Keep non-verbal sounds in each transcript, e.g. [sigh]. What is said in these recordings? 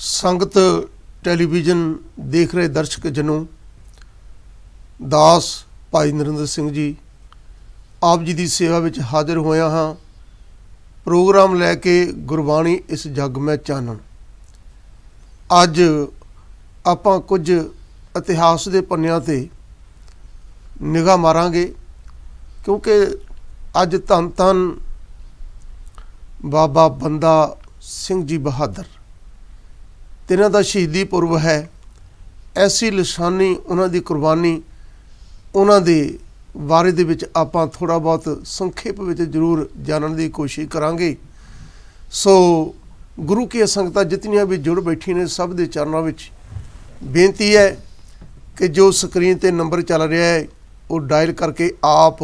ਸੰਗਤ ਟੈਲੀਵਿਜ਼ਨ ਦੇਖ ਰਹੇ ਦਰਸ਼ਕ ਜਨੋ ਦਾਸ ਭਾਈ ਨਰਿੰਦਰ ਸਿੰਘ ਜੀ ਆਪ ਜੀ ਦੀ ਸੇਵਾ ਵਿੱਚ ਹਾਜ਼ਰ ਹੋਇਆ ਹਾਂ ਪ੍ਰੋਗਰਾਮ ਲੈ ਕੇ ਗੁਰਬਾਣੀ ਇਸ ਜਗ ਮੈਂ ਚਾਨਣ ਅੱਜ ਆਪਾਂ ਕੁਝ ਇਤਿਹਾਸ ਦੇ ਪੰਨਿਆਂ ਤੇ ਨਿਗਾਹ ਮਾਰਾਂਗੇ ਕਿਉਂਕਿ ਅੱਜ ਤਨ ਤਨ ਬਾਬਾ ਬੰਦਾ ਸਿੰਘ ਜੀ ਬਹਾਦਰ ਤੇ ਇਹਨਾਂ ਦਾ ਸ਼ਹੀਦੀ ਪੁਰਬ ਹੈ ਐਸੀ ਲਸਾਨੀ ਉਹਨਾਂ ਦੀ ਕੁਰਬਾਨੀ ਉਹਨਾਂ ਦੇ ਬਾਰੇ ਦੇ ਵਿੱਚ ਆਪਾਂ ਥੋੜਾ ਬਹੁਤ ਸੰਖੇਪ ਵਿੱਚ ਜ਼ਰੂਰ ਜਾਣਨ ਦੀ ਕੋਸ਼ਿਸ਼ ਕਰਾਂਗੇ ਸੋ ਗੁਰੂ ਕੀ ਸੰਗਤਾਂ ਜਿਤਨੀਆਂ ਵੀ ਜੁੜ ਬੈਠੀ ਨੇ ਸਭ ਦੇ ਚਰਨਾਂ ਵਿੱਚ ਬੇਨਤੀ ਹੈ ਕਿ ਜੋ ਸਕਰੀਨ ਤੇ ਨੰਬਰ ਚੱਲ ਰਿਹਾ ਹੈ ਉਹ ਡਾਇਲ ਕਰਕੇ ਆਪ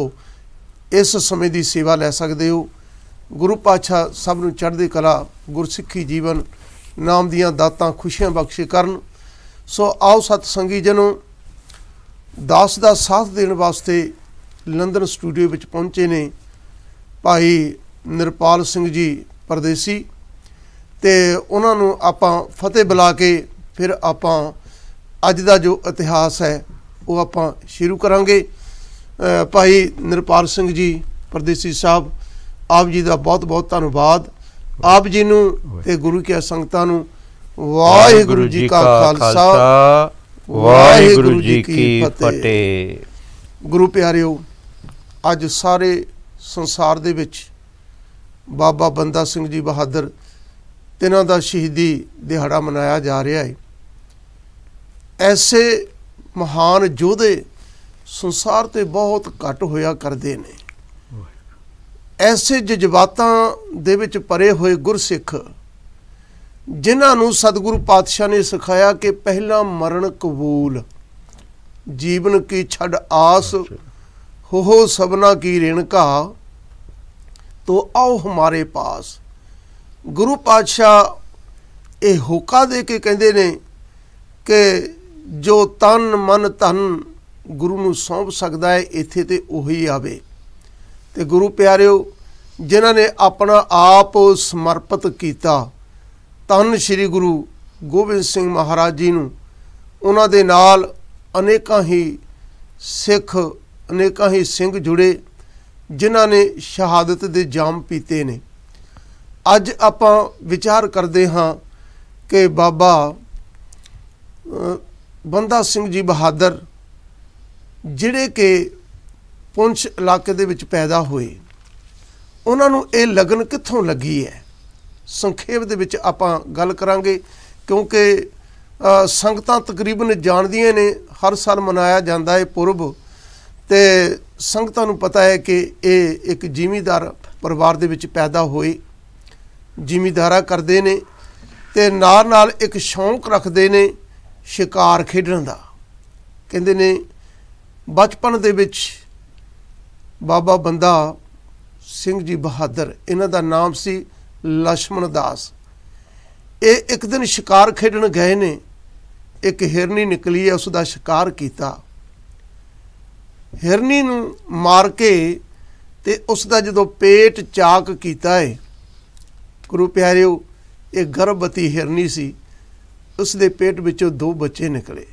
ਇਸ ਸਮੇਂ ਦੀ ਸੇਵਾ ਲੈ ਸਕਦੇ ਹੋ ਗੁਰੂ ਪਾਤਸ਼ਾਹ ਸਭ ਨੂੰ ਚੜ੍ਹਦੀ ਕਲਾ ਗੁਰਸਿੱਖੀ ਜੀਵਨ ਨਾਮ ਦੀਆਂ ਦਾਤਾਂ ਖੁਸ਼ੀਆਂ ਬਖਸ਼ੇ ਕਰਨ ਸੋ ਆਓ ਸਤ ਸੰਗੀ ਜਨੋ ਦਾਸ ਦਾ ਸਾਥ ਦੇਣ ਵਾਸਤੇ ਲੰਡਨ ਸਟੂਡੀਓ ਵਿੱਚ ਪਹੁੰਚੇ ਨੇ ਭਾਈ ਨਿਰਪਾਲ ਸਿੰਘ ਜੀ ਪਰਦੇਸੀ ਤੇ ਉਹਨਾਂ ਨੂੰ ਆਪਾਂ ਫਤਿਹ ਬੁਲਾ ਕੇ ਫਿਰ ਆਪਾਂ ਅੱਜ ਦਾ ਜੋ ਇਤਿਹਾਸ ਹੈ ਉਹ ਆਪਾਂ ਸ਼ੁਰੂ ਕਰਾਂਗੇ ਭਾਈ ਨਿਰਪਾਲ ਸਿੰਘ ਜੀ ਪਰਦੇਸੀ ਸਾਹਿਬ ਆਪ ਜੀ ਦਾ ਬਹੁਤ ਬਹੁਤ ਧੰਨਵਾਦ ਆਪ ਜੀ ਨੂੰ ਤੇ ਗੁਰੂ ਕੀ ਸੰਗਤਾਂ ਨੂੰ ਵਾਹਿਗੁਰੂ ਜੀ ਕਾ ਖਾਲਸਾ ਵਾਹਿਗੁਰੂ ਜੀ ਕੀ ਫਤਿਹ ਗੁਰੂ ਪਿਆਰਿਓ ਅੱਜ ਸਾਰੇ ਸੰਸਾਰ ਦੇ ਵਿੱਚ ਬਾਬਾ ਬੰਦਾ ਸਿੰਘ ਜੀ ਬਹਾਦਰ ਤਿਨਾਂ ਦਾ ਸ਼ਹੀਦੀ ਦਿਹਾੜਾ ਮਨਾਇਆ ਜਾ ਰਿਹਾ ਹੈ ਐਸੇ ਮਹਾਨ ਯੋਧੇ ਸੰਸਾਰ ਤੇ ਬਹੁਤ ਘੱਟ ਹੋਇਆ ਕਰਦੇ ਨੇ ਐਸੇ ਜਜ਼ਬਾਤਾਂ ਦੇ ਵਿੱਚ ਪਰੇ ਹੋਏ ਗੁਰਸਿੱਖ ਜਿਨ੍ਹਾਂ ਨੂੰ ਸਤਿਗੁਰੂ ਪਾਤਸ਼ਾਹ ਨੇ ਸਿਖਾਇਆ ਕਿ ਪਹਿਲਾ ਮਰਨ ਕਬੂਲ ਜੀਵਨ ਕੀ ਛੱਡ ਆਸ ਹੋ ਹੋ ਸਬਨਾ ਕੀ ਰਿਣਕਾ ਤੋ ਆਓ ਹਮਾਰੇ ਪਾਸ ਗੁਰੂ ਪਾਤਸ਼ਾਹ ਇਹ ਹੁਕਾ ਦੇ ਕੇ ਕਹਿੰਦੇ ਨੇ ਕਿ ਜੋ ਤਨ ਮਨ ਧਨ ਗੁਰੂ ਨੂੰ ਸੌਂਪ ਸਕਦਾ ਹੈ ਇੱਥੇ ਤੇ ਉਹੀ ਆਵੇ ਤੇ ਗੁਰੂ ਪਿਆਰਿਓ ਜਿਨ੍ਹਾਂ ਨੇ ਆਪਣਾ ਆਪ ਸਮਰਪਿਤ ਕੀਤਾ ਤਨ ਸ੍ਰੀ ਗੁਰੂ ਗੋਬਿੰਦ ਸਿੰਘ ਮਹਾਰਾਜ ਜੀ ਨੂੰ ਉਹਨਾਂ ਦੇ ਨਾਲ ਅਨੇਕਾਂ ਹੀ ਸਿੱਖ ਅਨੇਕਾਂ ਹੀ ਸਿੰਘ ਜੁੜੇ ਜਿਨ੍ਹਾਂ ਨੇ ਸ਼ਹਾਦਤ ਦੇ ਜਾਮ ਪੀਤੇ ਨੇ ਅੱਜ ਆਪਾਂ ਵਿਚਾਰ ਕਰਦੇ ਹਾਂ ਕਿ ਬਾਬਾ ਬੰਦਾ ਸਿੰਘ ਜੀ ਬਹਾਦਰ ਜਿਹੜੇ ਕਿ ਪੁੰਛ ਇਲਾਕੇ ਦੇ ਵਿੱਚ ਪੈਦਾ ਹੋਏ ਉਹਨਾਂ ਨੂੰ ਇਹ ਲਗਨ ਕਿੱਥੋਂ ਲੱਗੀ ਹੈ ਸੰਖੇਪ ਦੇ ਵਿੱਚ ਆਪਾਂ ਗੱਲ ਕਰਾਂਗੇ ਕਿਉਂਕਿ ਸੰਗਤਾਂ ਤਕਰੀਬਨ ਜਾਣਦੀਆਂ ਨੇ ਹਰ ਸਾਲ ਮਨਾਇਆ ਜਾਂਦਾ ਹੈ ਪੁਰਬ ਤੇ ਸੰਗਤਾਂ ਨੂੰ ਪਤਾ ਹੈ ਕਿ ਇਹ ਇੱਕ ਜ਼ਿਮੀਦਾਰ ਪਰਿਵਾਰ ਦੇ ਵਿੱਚ ਪੈਦਾ ਹੋਏ ਜ਼ਿਮੀਦਾਰਾ ਕਰਦੇ ਨੇ ਤੇ ਨਾਲ ਨਾਲ ਇੱਕ ਸ਼ੌਂਕ ਰੱਖਦੇ ਨੇ ਸ਼ਿਕਾਰ ਖੇਡਣ ਦਾ ਕਹਿੰਦੇ ਨੇ ਬਚਪਨ ਦੇ ਵਿੱਚ ਬਾਬਾ ਬੰਦਾ ਸਿੰਘ ਜੀ ਬਹਾਦਰ ਇਹਨਾਂ ਦਾ ਨਾਮ ਸੀ ਲక్ష్మణ ਦਾਸ ਇਹ ਇੱਕ ਦਿਨ ਸ਼ਿਕਾਰ ਖੇਡਣ ਗਏ ਨੇ ਇੱਕ ਹਿਰਨੀ ਨਿਕਲੀ ਹੈ ਉਸ ਦਾ ਸ਼ਿਕਾਰ ਕੀਤਾ ਹਿਰਨੀ ਨੂੰ ਮਾਰ ਕੇ ਤੇ ਉਸ ਦਾ ਜਦੋਂ ਪੇਟ ਚਾਕ ਕੀਤਾ ਹੈ ਗੁਰੂ ਪਿਆਰਿਓ ਇਹ ਗਰਭਵਤੀ ਹਿਰਨੀ ਸੀ ਉਸ ਦੇ ਪੇਟ ਵਿੱਚੋਂ ਦੋ ਬੱਚੇ ਨਿਕਲੇ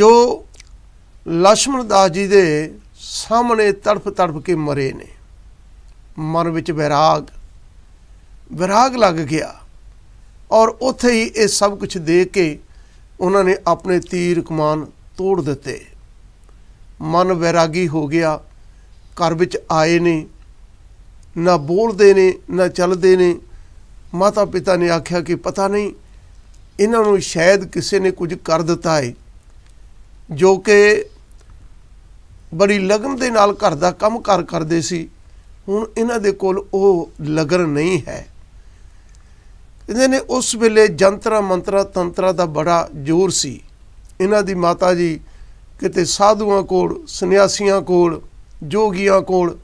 ਜੋ ਲక్ష్మణ ਦਾਸ ਜੀ ਦੇ ਸਾਹਮਣੇ ਤੜਫ ਤੜਫ ਕੇ ਮਰੇ ਨੇ ਮਨ ਵਿੱਚ ਵਿਰਾਗ ਵਿਰਾਗ ਲੱਗ ਗਿਆ ਔਰ ਉੱਥੇ ਹੀ ਇਹ ਸਭ ਕੁਝ ਦੇ ਕੇ ਉਹਨਾਂ ਨੇ ਆਪਣੇ ਤੀਰ ਕਮਾਨ ਤੋੜ ਦਿੱਤੇ ਮਨ ਵਿਰਾਗੀ ਹੋ ਗਿਆ ਘਰ ਵਿੱਚ ਆਏ ਨੇ ਨਾ ਬੋਲਦੇ ਨੇ ਨਾ ਚੱਲਦੇ ਨੇ ਮਾਤਾ ਪਿਤਾ ਨੇ ਆਖਿਆ ਕਿ ਪਤਾ ਨਹੀਂ ਇਹਨਾਂ ਨੂੰ ਸ਼ਾਇਦ ਕਿਸੇ ਨੇ ਕੁਝ ਕਰ ਦਿੱਤਾ ਹੈ ਜੋ ਕਿ ਬੜੀ ਲਗਨ ਦੇ ਨਾਲ ਘਰ ਦਾ ਕੰਮ ਕਰ ਕਰਦੇ ਸੀ ਹੁਣ ਇਹਨਾਂ ਦੇ ਕੋਲ ਉਹ ਲਗਨ ਨਹੀਂ ਹੈ ਇਹਨਾਂ ਨੇ ਉਸ ਵੇਲੇ ਜੰਤਰਾ ਮੰਤਰਾ ਤੰਤਰਾ ਦਾ ਬੜਾ ਜ਼ੋਰ ਸੀ ਇਹਨਾਂ ਦੀ ਮਾਤਾ ਜੀ ਕਿਤੇ ਸਾਧੂਆਂ ਕੋਲ ਸੰਨਿਆਸੀਆਂ ਕੋਲ ਜੋਗੀਆਂ ਕੋਲ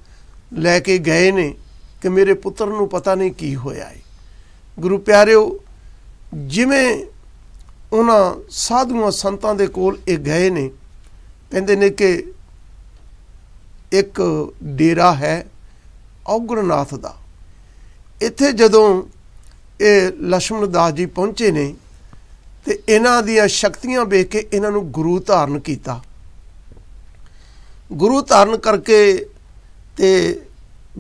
ਲੈ ਕੇ ਗਏ ਨੇ ਕਿ ਮੇਰੇ ਪੁੱਤਰ ਨੂੰ ਪਤਾ ਨਹੀਂ ਕੀ ਹੋਇਆ ਹੈ ਗੁਰੂ ਪਿਆਰਿਓ ਜਿਵੇਂ ਉਹਨਾਂ ਸਾਧੂਆਂ ਸੰਤਾਂ ਦੇ ਕੋਲ ਇਹ ਗਏ ਨੇ ਕਹਿੰਦੇ ਨੇ ਕਿ ਇੱਕ ਡੇਰਾ ਹੈ ਔਗਰਨਾਥ ਦਾ ਇੱਥੇ ਜਦੋਂ ਇਹ ਲక్ష్ਮਣ ਦਾਸ ਜੀ ਪਹੁੰਚੇ ਨੇ ਤੇ ਇਹਨਾਂ ਦੀਆਂ ਸ਼ਕਤੀਆਂ ਵੇਖ ਕੇ ਇਹਨਾਂ ਨੂੰ ਗੁਰੂ ਧਾਰਨ ਕੀਤਾ ਗੁਰੂ ਧਾਰਨ ਕਰਕੇ ਤੇ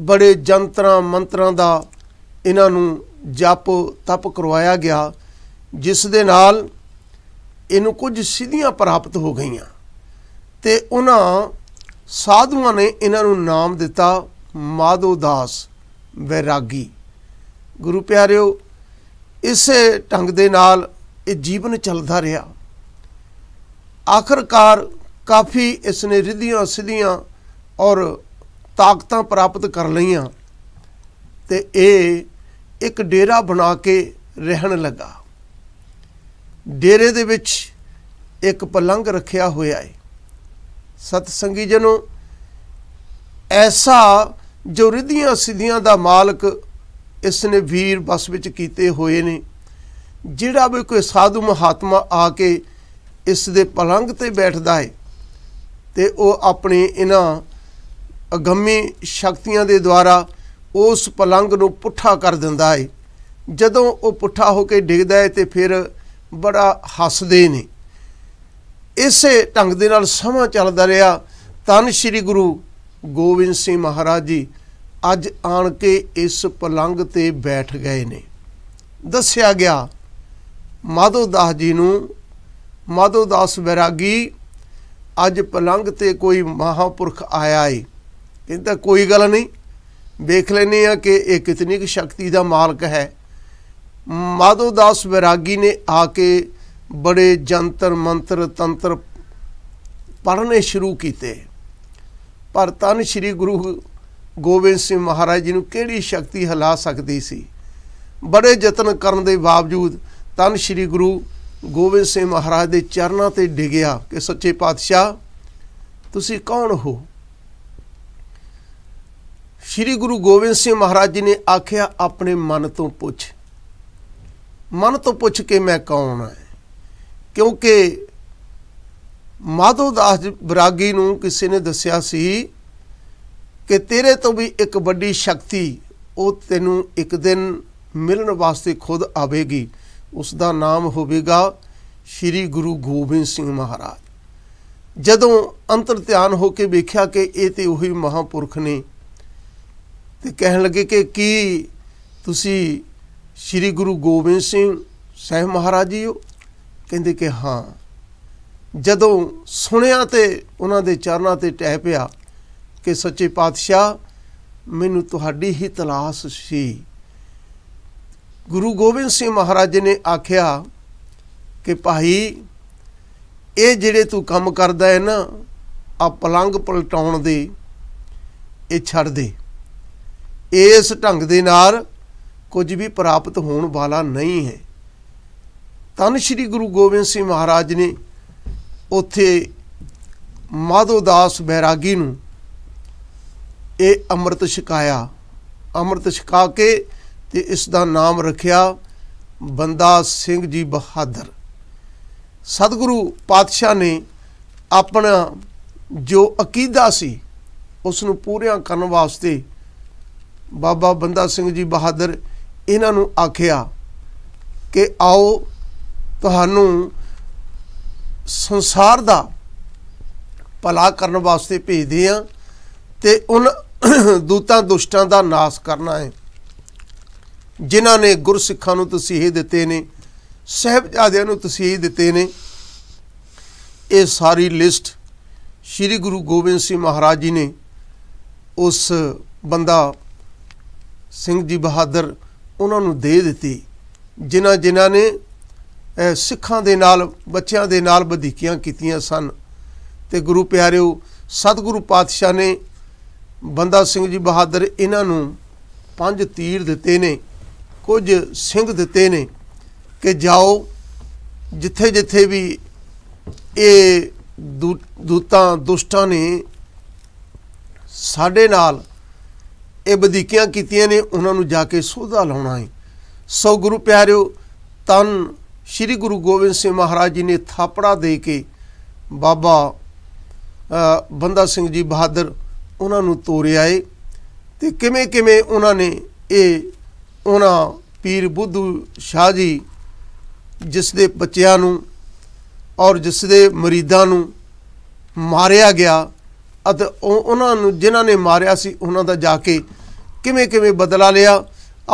ਬੜੇ ਜੰਤਰਾਂ ਮੰਤਰਾਂ ਦਾ ਇਹਨਾਂ ਨੂੰ ਜਪ ਤਪ ਕਰਵਾਇਆ ਗਿਆ ਜਿਸ ਦੇ ਨਾਲ ਇਹਨੂੰ ਕੁਝ ਸਿੱਧੀਆਂ ਪ੍ਰਾਪਤ ਹੋ ਗਈਆਂ ਤੇ ਉਹਨਾਂ ਸਾਧੂਆਂ ਨੇ ਇਹਨਾਂ ਨੂੰ ਨਾਮ ਦਿੱਤਾ ਮਾਧੋ ਦਾਸ ਵੈਰਾਗੀ ਗੁਰੂ ਪਿਆਰਿਓ ਇਸੇ ਢੰਗ ਦੇ ਨਾਲ ਇਹ ਜੀਵਨ ਚੱਲਦਾ ਰਿਹਾ ਆਖਰਕਾਰ ਕਾਫੀ ਇਸ ਨੇ ਰਿਧੀਆਂ ਸਿੱਧੀਆਂ ਔਰ ਤਾਕਤਾਂ ਪ੍ਰਾਪਤ ਕਰ ਲਈਆਂ ਤੇ ਇਹ ਇੱਕ ਡੇਰਾ ਬਣਾ ਕੇ ਰਹਿਣ ਲੱਗਾ ਡੇਰੇ ਦੇ ਵਿੱਚ ਇੱਕ ਪਲੰਘ ਰੱਖਿਆ ਹੋਇਆ ਹੈ ਸਤ ਜਨੋ ਐਸਾ ਜੋ ਰਿਧੀਆਂ ਸਿੱਧੀਆਂ ਦਾ ਮਾਲਕ ਇਸ ਨੇ ਵੀਰ ਬਸ ਵਿੱਚ ਕੀਤੇ ਹੋਏ ਨੇ ਜਿਹੜਾ ਵੀ ਕੋਈ ਸਾਧੂ ਮਹਾਤਮਾ ਆ ਕੇ ਇਸ ਦੇ ਪਲੰਗ ਤੇ ਬੈਠਦਾ ਹੈ ਤੇ ਉਹ ਆਪਣੇ ਇਹਨਾਂ ਅਗੰਮੀ ਸ਼ਕਤੀਆਂ ਦੇ ਦੁਆਰਾ ਉਸ ਪਲੰਗ ਨੂੰ ਪੁੱਠਾ ਕਰ ਦਿੰਦਾ ਹੈ ਜਦੋਂ ਉਹ ਪੁੱਠਾ ਹੋ ਕੇ ਡਿੱਗਦਾ ਹੈ ਤੇ ਫਿਰ ਬੜਾ ਹੱਸਦੇ ਨੇ ਇਸੇ ਢੰਗ ਦੇ ਨਾਲ ਸਮਾਂ ਚੱਲਦਾ ਰਿਹਾ ਤਨ ਸ੍ਰੀ ਗੁਰੂ ਗੋਬਿੰਦ ਸਿੰਘ ਮਹਾਰਾਜ ਜੀ ਅੱਜ ਆਣ ਕੇ ਇਸ ਪਲੰਗ ਤੇ ਬੈਠ ਗਏ ਨੇ ਦੱਸਿਆ ਗਿਆ ਮਾਧੋ ਦਾਸ ਜੀ ਨੂੰ ਮਾਧੋ ਦਾਸ ਅੱਜ ਪਲੰਗ ਤੇ ਕੋਈ ਮਹਾਪੁਰਖ ਆਇਆ ਏ ਇਹਦਾ ਕੋਈ ਗੱਲ ਨਹੀਂ ਵੇਖ ਲੈਨੇ ਆ ਕਿ ਇਹ ਕਿਤਨੀ ਕੁ ਸ਼ਕਤੀ ਦਾ ਮਾਲਕ ਹੈ ਮਾਧੋ ਦਾਸ ਨੇ ਆ ਕੇ ਬੜੇ ਜੰਤਰ ਮੰਤਰ ਤੰਤਰ ਪੜਨੇ ਸ਼ੁਰੂ ਕੀਤੇ ਪਰ ਤਨ ਸ੍ਰੀ ਗੁਰੂ ਗੋਬਿੰਦ ਸਿੰਘ ਮਹਾਰਾਜ ਜੀ ਨੂੰ ਕਿਹੜੀ ਸ਼ਕਤੀ ਹਿਲਾ ਸਕਦੀ ਸੀ ਬੜੇ ਯਤਨ ਕਰਨ ਦੇ ਬਾਵਜੂਦ ਤਨ ਸ੍ਰੀ ਗੁਰੂ ਗੋਬਿੰਦ ਸਿੰਘ ਮਹਾਰਾਜ ਦੇ ਚਰਨਾਂ ਤੇ ਡਿਗਿਆ ਕਿ ਸੱਚੇ ਪਾਤਸ਼ਾਹ ਤੁਸੀਂ ਕੌਣ ਹੋ ਸ੍ਰੀ ਗੁਰੂ ਗੋਬਿੰਦ ਸਿੰਘ ਮਹਾਰਾਜ ਜੀ ਨੇ ਆਖਿਆ ਆਪਣੇ ਮਨ ਤੋਂ ਪੁੱਛ ਮਨ ਤੋਂ ਪੁੱਛ ਕੇ ਮੈਂ ਕੌਣ ਹਾਂ ਕਿਉਂਕਿ ਮਾਧੋ ਦਾਸ ਬਰਾਗੀ ਨੂੰ ਕਿਸੇ ਨੇ ਦੱਸਿਆ ਸੀ ਕਿ ਤੇਰੇ ਤੋਂ ਵੀ ਇੱਕ ਵੱਡੀ ਸ਼ਕਤੀ ਉਹ ਤੈਨੂੰ ਇੱਕ ਦਿਨ ਮਿਲਣ ਵਾਸਤੇ ਖੁਦ ਆਵੇਗੀ ਉਸ ਦਾ ਨਾਮ ਹੋਵੇਗਾ ਸ੍ਰੀ ਗੁਰੂ ਗੋਬਿੰਦ ਸਿੰਘ ਮਹਾਰਾਜ ਜਦੋਂ ਅੰਤਰ ਧਿਆਨ ਹੋ ਕੇ ਵੇਖਿਆ ਕਿ ਇਹ ਤੇ ਉਹੀ ਮਹਾਪੁਰਖ ਨੇ ਤੇ ਕਹਿਣ ਲੱਗੇ ਕਿ ਕੀ ਤੁਸੀਂ ਸ੍ਰੀ ਗੁਰੂ ਗੋਬਿੰਦ ਸਿੰਘ ਸਹਿ ਮਹਾਰਾਜ ਜੀ ਹੋ ਕਹਿੰਦੇ ਕਿ ਹਾਂ ਜਦੋਂ ਸੁਣਿਆ ਤੇ ਉਹਨਾਂ ਦੇ ਚਰਨਾਂ ਤੇ ਟਹਿ ਪਿਆ ਕਿ ਸੱਚੇ ਪਾਤਸ਼ਾਹ ਮੈਨੂੰ ਤੁਹਾਡੀ ਹੀ ਤਲਾਸ਼ ਸੀ ਗੁਰੂ ਗੋਬਿੰਦ ਸਿੰਘ ਮਹਾਰਾਜ ਨੇ ਆਖਿਆ ਕਿ ਭਾਈ ਇਹ ਜਿਹੜੇ ਤੂੰ ਕੰਮ ਕਰਦਾ ਹੈ ਨਾ ਆ ਪਲੰਗ ਪਲਟਾਉਣ ਦੇ ਇਹ ਛੱਡ ਦੇ ਇਸ ਢੰਗ ਦੇ ਨਾਲ ਕੁਝ ਵੀ ਪ੍ਰਾਪਤ ਹੋਣ ਵਾਲਾ ਨਹੀਂ ਹੈ ਤਨ ਸ਼੍ਰੀ ਗੁਰੂ ਗੋਬਿੰਦ ਸਿੰਘ ਮਹਾਰਾਜ ਨੇ ਉੱਥੇ ਮਾਧੋ ਦਾਸ ਬੈਰਾਗੀ ਨੂੰ ਇਹ ਅੰਮ੍ਰਿਤ ਛਕਾਇਆ ਅੰਮ੍ਰਿਤ ਛਕਾ ਕੇ ਤੇ ਇਸ ਦਾ ਨਾਮ ਰੱਖਿਆ ਬੰਦਾ ਸਿੰਘ ਜੀ ਬਹਾਦਰ ਸਤਿਗੁਰੂ ਪਾਤਸ਼ਾਹ ਨੇ ਆਪਣਾ ਜੋ ਅਕੀਦਾ ਸੀ ਉਸ ਨੂੰ ਪੂਰਿਆਂ ਕਰਨ ਵਾਸਤੇ ਬਾਬਾ ਬੰਦਾ ਸਿੰਘ ਜੀ ਬਹਾਦਰ ਇਹਨਾਂ ਨੂੰ ਆਖਿਆ ਕਿ ਆਓ ਤੁਹਾਨੂੰ ਸੰਸਾਰ ਦਾ ਭਲਾ ਕਰਨ ਵਾਸਤੇ ਭੇਜਦੇ ਆ ਤੇ ਉਹਨ ਦੂਤਾਂ ਦੁਸ਼ਟਾਂ ਦਾ ਨਾਸ ਕਰਨਾ ਹੈ ਜਿਨ੍ਹਾਂ ਨੇ ਗੁਰਸਿੱਖਾਂ ਨੂੰ ਤਸੀਹੇ ਦਿੱਤੇ ਨੇ ਸਹਿਬਜ਼ਾਦਿਆਂ ਨੂੰ ਤਸੀਹੇ ਦਿੱਤੇ ਨੇ ਇਹ ਸਾਰੀ ਲਿਸਟ ਸ੍ਰੀ ਗੁਰੂ ਗੋਬਿੰਦ ਸਿੰਘ ਮਹਾਰਾਜ ਜੀ ਨੇ ਉਸ ਬੰਦਾ ਸਿੰਘ ਜੀ ਬਹਾਦਰ ਉਹਨਾਂ ਨੂੰ ਦੇ ਦਿੱਤੀ ਜਿਨ੍ਹਾਂ ਜਿਨ੍ਹਾਂ ਨੇ ਸਿੱਖਾਂ ਦੇ ਨਾਲ ਬੱਚਿਆਂ ਦੇ ਨਾਲ ਵਧੀਕੀਆਂ ਕੀਤੀਆਂ ਸਨ ਤੇ ਗੁਰੂ ਪਿਆਰਿਓ ਸਤਿਗੁਰੂ ਪਾਤਸ਼ਾਹ ਨੇ ਬੰਦਾ ਸਿੰਘ ਜੀ ਬਹਾਦਰ ਇਹਨਾਂ ਨੂੰ ਪੰਜ ਤੀਰ ਦਿੱਤੇ ਨੇ ਕੁਝ ਸਿੰਘ ਦਿੱਤੇ ਨੇ ਕਿ ਜਾਓ ਜਿੱਥੇ ਜਿੱਥੇ ਵੀ ਇਹ ਦੂਤਾਂ ਦੁਸ਼ਟਾਂ ਨੇ ਸਾਡੇ ਨਾਲ ਇਹ ਬਧਿਕੀਆਂ ਕੀਤੀਆਂ ਨੇ ਉਹਨਾਂ ਨੂੰ ਜਾ ਕੇ ਸੋਧਾ ਲਾਉਣਾ ਹੈ ਸੋ ਗੁਰੂ ਪਿਆਰਿਓ ਤਨ ਸ੍ਰੀ ਗੁਰੂ ਗੋਬਿੰਦ ਸਿੰਘ ਮਹਾਰਾਜ ਜੀ ਨੇ ਥਾਪੜਾ ਦੇ ਕੇ ਬਾਬਾ ਬੰਦਾ ਸਿੰਘ ਜੀ ਬਹਾਦਰ ਉਹਨਾਂ ਨੂੰ ਤੋਰਿਆ ਏ ਤੇ ਕਿਵੇਂ ਕਿਵੇਂ ਉਹਨਾਂ ਨੇ ਇਹ ਉਹਨਾਂ ਪੀਰ ਬੁੱਧੂ ਸ਼ਾਹ ਜੀ ਜਿਸ ਦੇ ਬੱਚਿਆਂ ਨੂੰ ਔਰ ਜਿਸ ਦੇ ਮਰੀਦਾਂ ਨੂੰ ਮਾਰਿਆ ਗਿਆ ਅਤੇ ਉਹਨਾਂ ਨੂੰ ਜਿਨ੍ਹਾਂ ਨੇ ਮਾਰਿਆ ਸੀ ਉਹਨਾਂ ਦਾ ਜਾ ਕੇ ਕਿਵੇਂ ਕਿਵੇਂ ਬਦਲਾ ਲਿਆ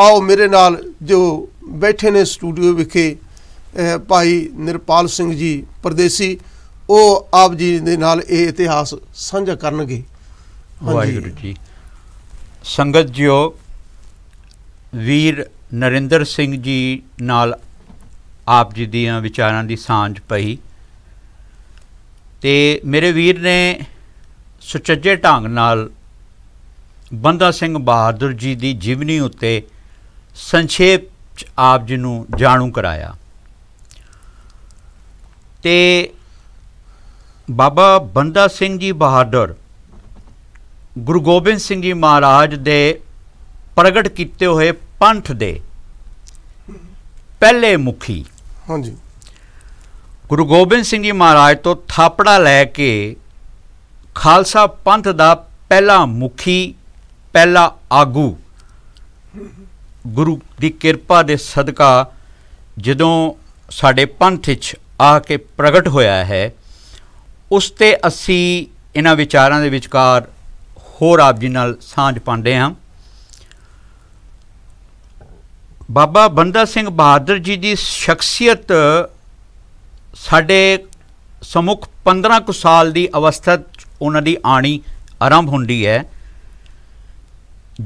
ਆਓ ਮੇਰੇ ਨਾਲ ਜੋ ਬੈਠੇ ਨੇ ਸਟੂਡੀਓ ਵਿਖੇ ਭਾਈ ਨਿਰਪਾਲ ਸਿੰਘ ਜੀ ਪਰਦੇਸੀ ਉਹ ਆਪ ਜੀ ਦੇ ਨਾਲ ਇਹ ਇਤਿਹਾਸ ਸਾਂਝਾ ਕਰਨਗੇ ਵਾਹਿਗੁਰੂ ਜੀ ਸੰਗਤ ਜੀਓ ਵੀਰ ਨਰਿੰਦਰ ਸਿੰਘ ਜੀ ਨਾਲ ਆਪ ਜੀ ਦੀਆਂ ਵਿਚਾਰਾਂ ਦੀ ਸਾਂਝ ਪਈ ਤੇ ਮੇਰੇ ਵੀਰ ਨੇ ਸੁਚੱਜੇ ਢੰਗ ਨਾਲ ਬੰਦਾ ਸਿੰਘ ਬਹਾਦਰ ਜੀ ਦੀ ਜੀਵਨੀ ਉੱਤੇ ਸੰਖੇਪ ਆਪ ਜੀ ਨੂੰ ਜਾਣੂ ਕਰਾਇਆ ਤੇ ਬਾਬਾ ਬੰਦਾ ਸਿੰਘ ਜੀ ਬਹਾਦਰ ਗੁਰੂ ਗੋਬਿੰਦ ਸਿੰਘ ਜੀ ਮਹਾਰਾਜ ਦੇ ਪ੍ਰਗਟ ਕੀਤੇ ਹੋਏ ਪੰਥ ਦੇ ਪਹਿਲੇ ਮੁਖੀ ਹਾਂਜੀ ਗੁਰੂ ਗੋਬਿੰਦ ਸਿੰਘ ਜੀ ਮਹਾਰਾਜ ਤੋਂ ਥਾਪੜਾ ਲੈ ਕੇ ਖਾਲਸਾ ਪੰਥ ਦਾ ਪਹਿਲਾ ਮੁਖੀ ਪਹਿਲਾ ਆਗੂ ਗੁਰੂ ਦੀ ਕਿਰਪਾ ਦੇ ਸਦਕਾ ਜਦੋਂ ਸਾਡੇ ਪੰਥ ਵਿੱਚ ਆ ਕੇ ਪ੍ਰਗਟ ਹੋਇਆ ਹੈ ਉਸ ਤੇ ਅਸੀਂ ਇਹਨਾਂ ਵਿਚਾਰਾਂ ਦੇ ਵਿਚਕਾਰ ਹੋਰ ਆਪ ਜੀ ਨਾਲ ਸਾਂਝ ਪਾਉਂਦੇ ਹਾਂ ਬਾਬਾ ਬੰਦਾ ਸਿੰਘ ਬਹਾਦਰ ਜੀ ਦੀ ਸ਼ਖਸੀਅਤ ਸਾਡੇ ਸਮੁਖ 15 ਕੁ ਸਾਲ ਦੀ ਅਵਸਥਾ ਉਹਨਾਂ ਦੀ ਆਣੀ ਆਰੰਭ ਹੁੰਦੀ ਹੈ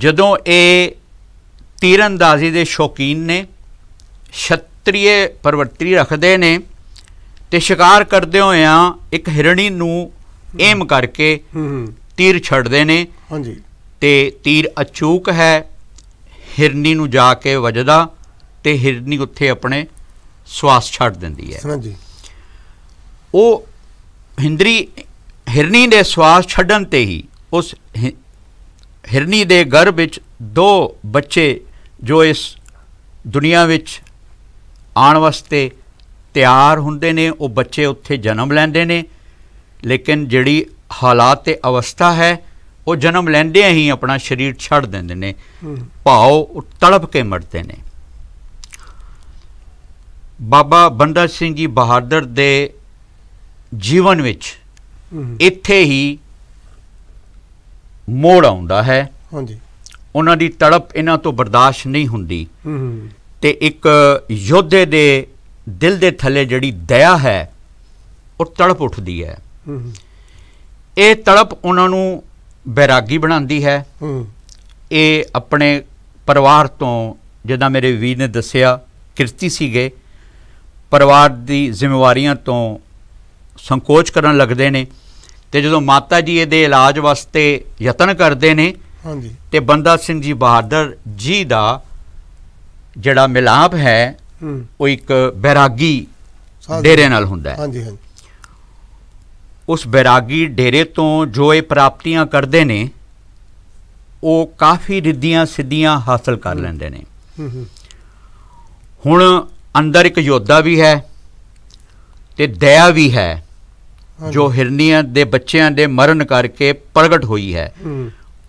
ਜਦੋਂ ਇਹ ਤੀਰੰਦਾਜ਼ੀ ਦੇ ਸ਼ੌਕੀਨ ਨੇ ਛਤਰੀਏ ਪਰਵਰਤਰੀ ਰੱਖਦੇ ਨੇ ਤੇ ਸ਼ਿਕਾਰ ਕਰਦੇ ਹੋਇਆ ਇੱਕ ਹਿਰਣੀ ਨੂੰ ਏਮ ਕਰਕੇ ਤੀਰ ਛੱਡਦੇ ਨੇ ਹਾਂਜੀ ਤੇ ਤੀਰ ਅਚੂਕ ਹੈ ਹਿਰਣੀ ਨੂੰ ਜਾ ਕੇ ਵੱਜਦਾ ਤੇ ਹਿਰਣੀ ਉੱਥੇ ਆਪਣੇ ਸਵਾਸ ਛੱਡ ਦਿੰਦੀ ਹੈ ਹਾਂਜੀ ਉਹ ਹਿੰਦਰੀ ਹਿਰਣੀ ਦੇ ਸਵਾਸ ਛੱਡਣ ਤੇ ਹੀ ਉਸ ਹਿਰਣੀ ਦੇ ਗਰਭ ਵਿੱਚ ਦੋ ਬੱਚੇ ਜੋ ਇਸ ਦੁਨੀਆ ਵਿੱਚ ਆਉਣ ਵਾਸਤੇ ਤਿਆਰ ਹੁੰਦੇ ਨੇ ਉਹ ਬੱਚੇ ਉੱਥੇ ਜਨਮ ਲੈਂਦੇ ਨੇ ਲੇਕਿਨ ਜਿਹੜੀ ਹਾਲਾਤ ਤੇ ਅਵਸਥਾ ਹੈ ਉਹ ਜਨਮ ਆ ਹੀ ਆਪਣਾ ਸਰੀਰ ਛੱਡ ਦਿੰਦੇ ਨੇ ਭਾਉ ਤੜਪ ਕੇ ਮਰਦੇ ਨੇ ਬਾਬਾ ਬੰਦਾ ਸਿੰਘ ਜੀ ਬਹਾਦਰ ਦੇ ਜੀਵਨ ਵਿੱਚ ਇੱਥੇ ਹੀ ਮੋੜ ਆਉਂਦਾ ਹੈ ਹਾਂਜੀ ਉਹਨਾਂ ਦੀ ਤੜਪ ਇਹਨਾਂ ਤੋਂ ਬਰਦਾਸ਼ਤ ਨਹੀਂ ਹੁੰਦੀ ਤੇ ਇੱਕ ਯੋਧੇ ਦੇ ਦਿਲ ਦੇ ਥੱਲੇ ਜਿਹੜੀ ਦਇਆ ਹੈ ਉਹ ਤੜਪ ਉੱਠਦੀ ਹੈ ਇਹ ਤੜਪ ਉਹਨਾਂ ਨੂੰ ਬੈਰਾਗੀ ਬਣਾਉਂਦੀ ਹੈ ਇਹ ਆਪਣੇ ਪਰਿਵਾਰ ਤੋਂ ਜਿੱਦਾਂ ਮੇਰੇ ਵੀਰ ਨੇ ਦੱਸਿਆ ਕਿਰਤੀ ਸੀਗੇ ਪਰਿਵਾਰ ਦੀ ਜ਼ਿੰਮੇਵਾਰੀਆਂ ਤੋਂ ਸੰਕੋਚ ਕਰਨ ਲੱਗਦੇ ਨੇ ਤੇ ਜਦੋਂ ਮਾਤਾ ਜੀ ਇਹਦੇ ਇਲਾਜ ਵਾਸਤੇ ਯਤਨ ਕਰਦੇ ਨੇ ਹਾਂਜੀ ਤੇ ਬੰਦਾ ਸਿੰਘ ਜੀ ਬਹਾਦਰ ਜੀ ਦਾ ਜਿਹੜਾ ਮਿਲਾਪ ਹੈ ਉਹ ਇੱਕ ਬੈਰਾਗੀ ਡੇਰੇ ਨਾਲ ਹੁੰਦਾ ਹੈ ਹਾਂਜੀ ਹਾਂਜੀ ਉਸ ਬੈਰਾਗੀ ਡੇਰੇ ਤੋਂ ਜੋ ਇਹ ਪ੍ਰਾਪਤੀਆਂ ਕਰਦੇ ਨੇ ਉਹ ਕਾਫੀ ਰਿੱਧੀਆਂ ਸਿੱਧੀਆਂ ਹਾਸਲ ਕਰ ਲੈਂਦੇ ਨੇ ਹੁਣ ਅੰਦਰ ਇੱਕ ਯੋਧਾ ਵੀ ਹੈ ਤੇ ਦਇਆ ਵੀ ਹੈ ਜੋ ਹਿਰਨੀਆਂ ਦੇ ਬੱਚਿਆਂ ਦੇ ਮਰਨ ਕਰਕੇ ਪ੍ਰਗਟ ਹੋਈ ਹੈ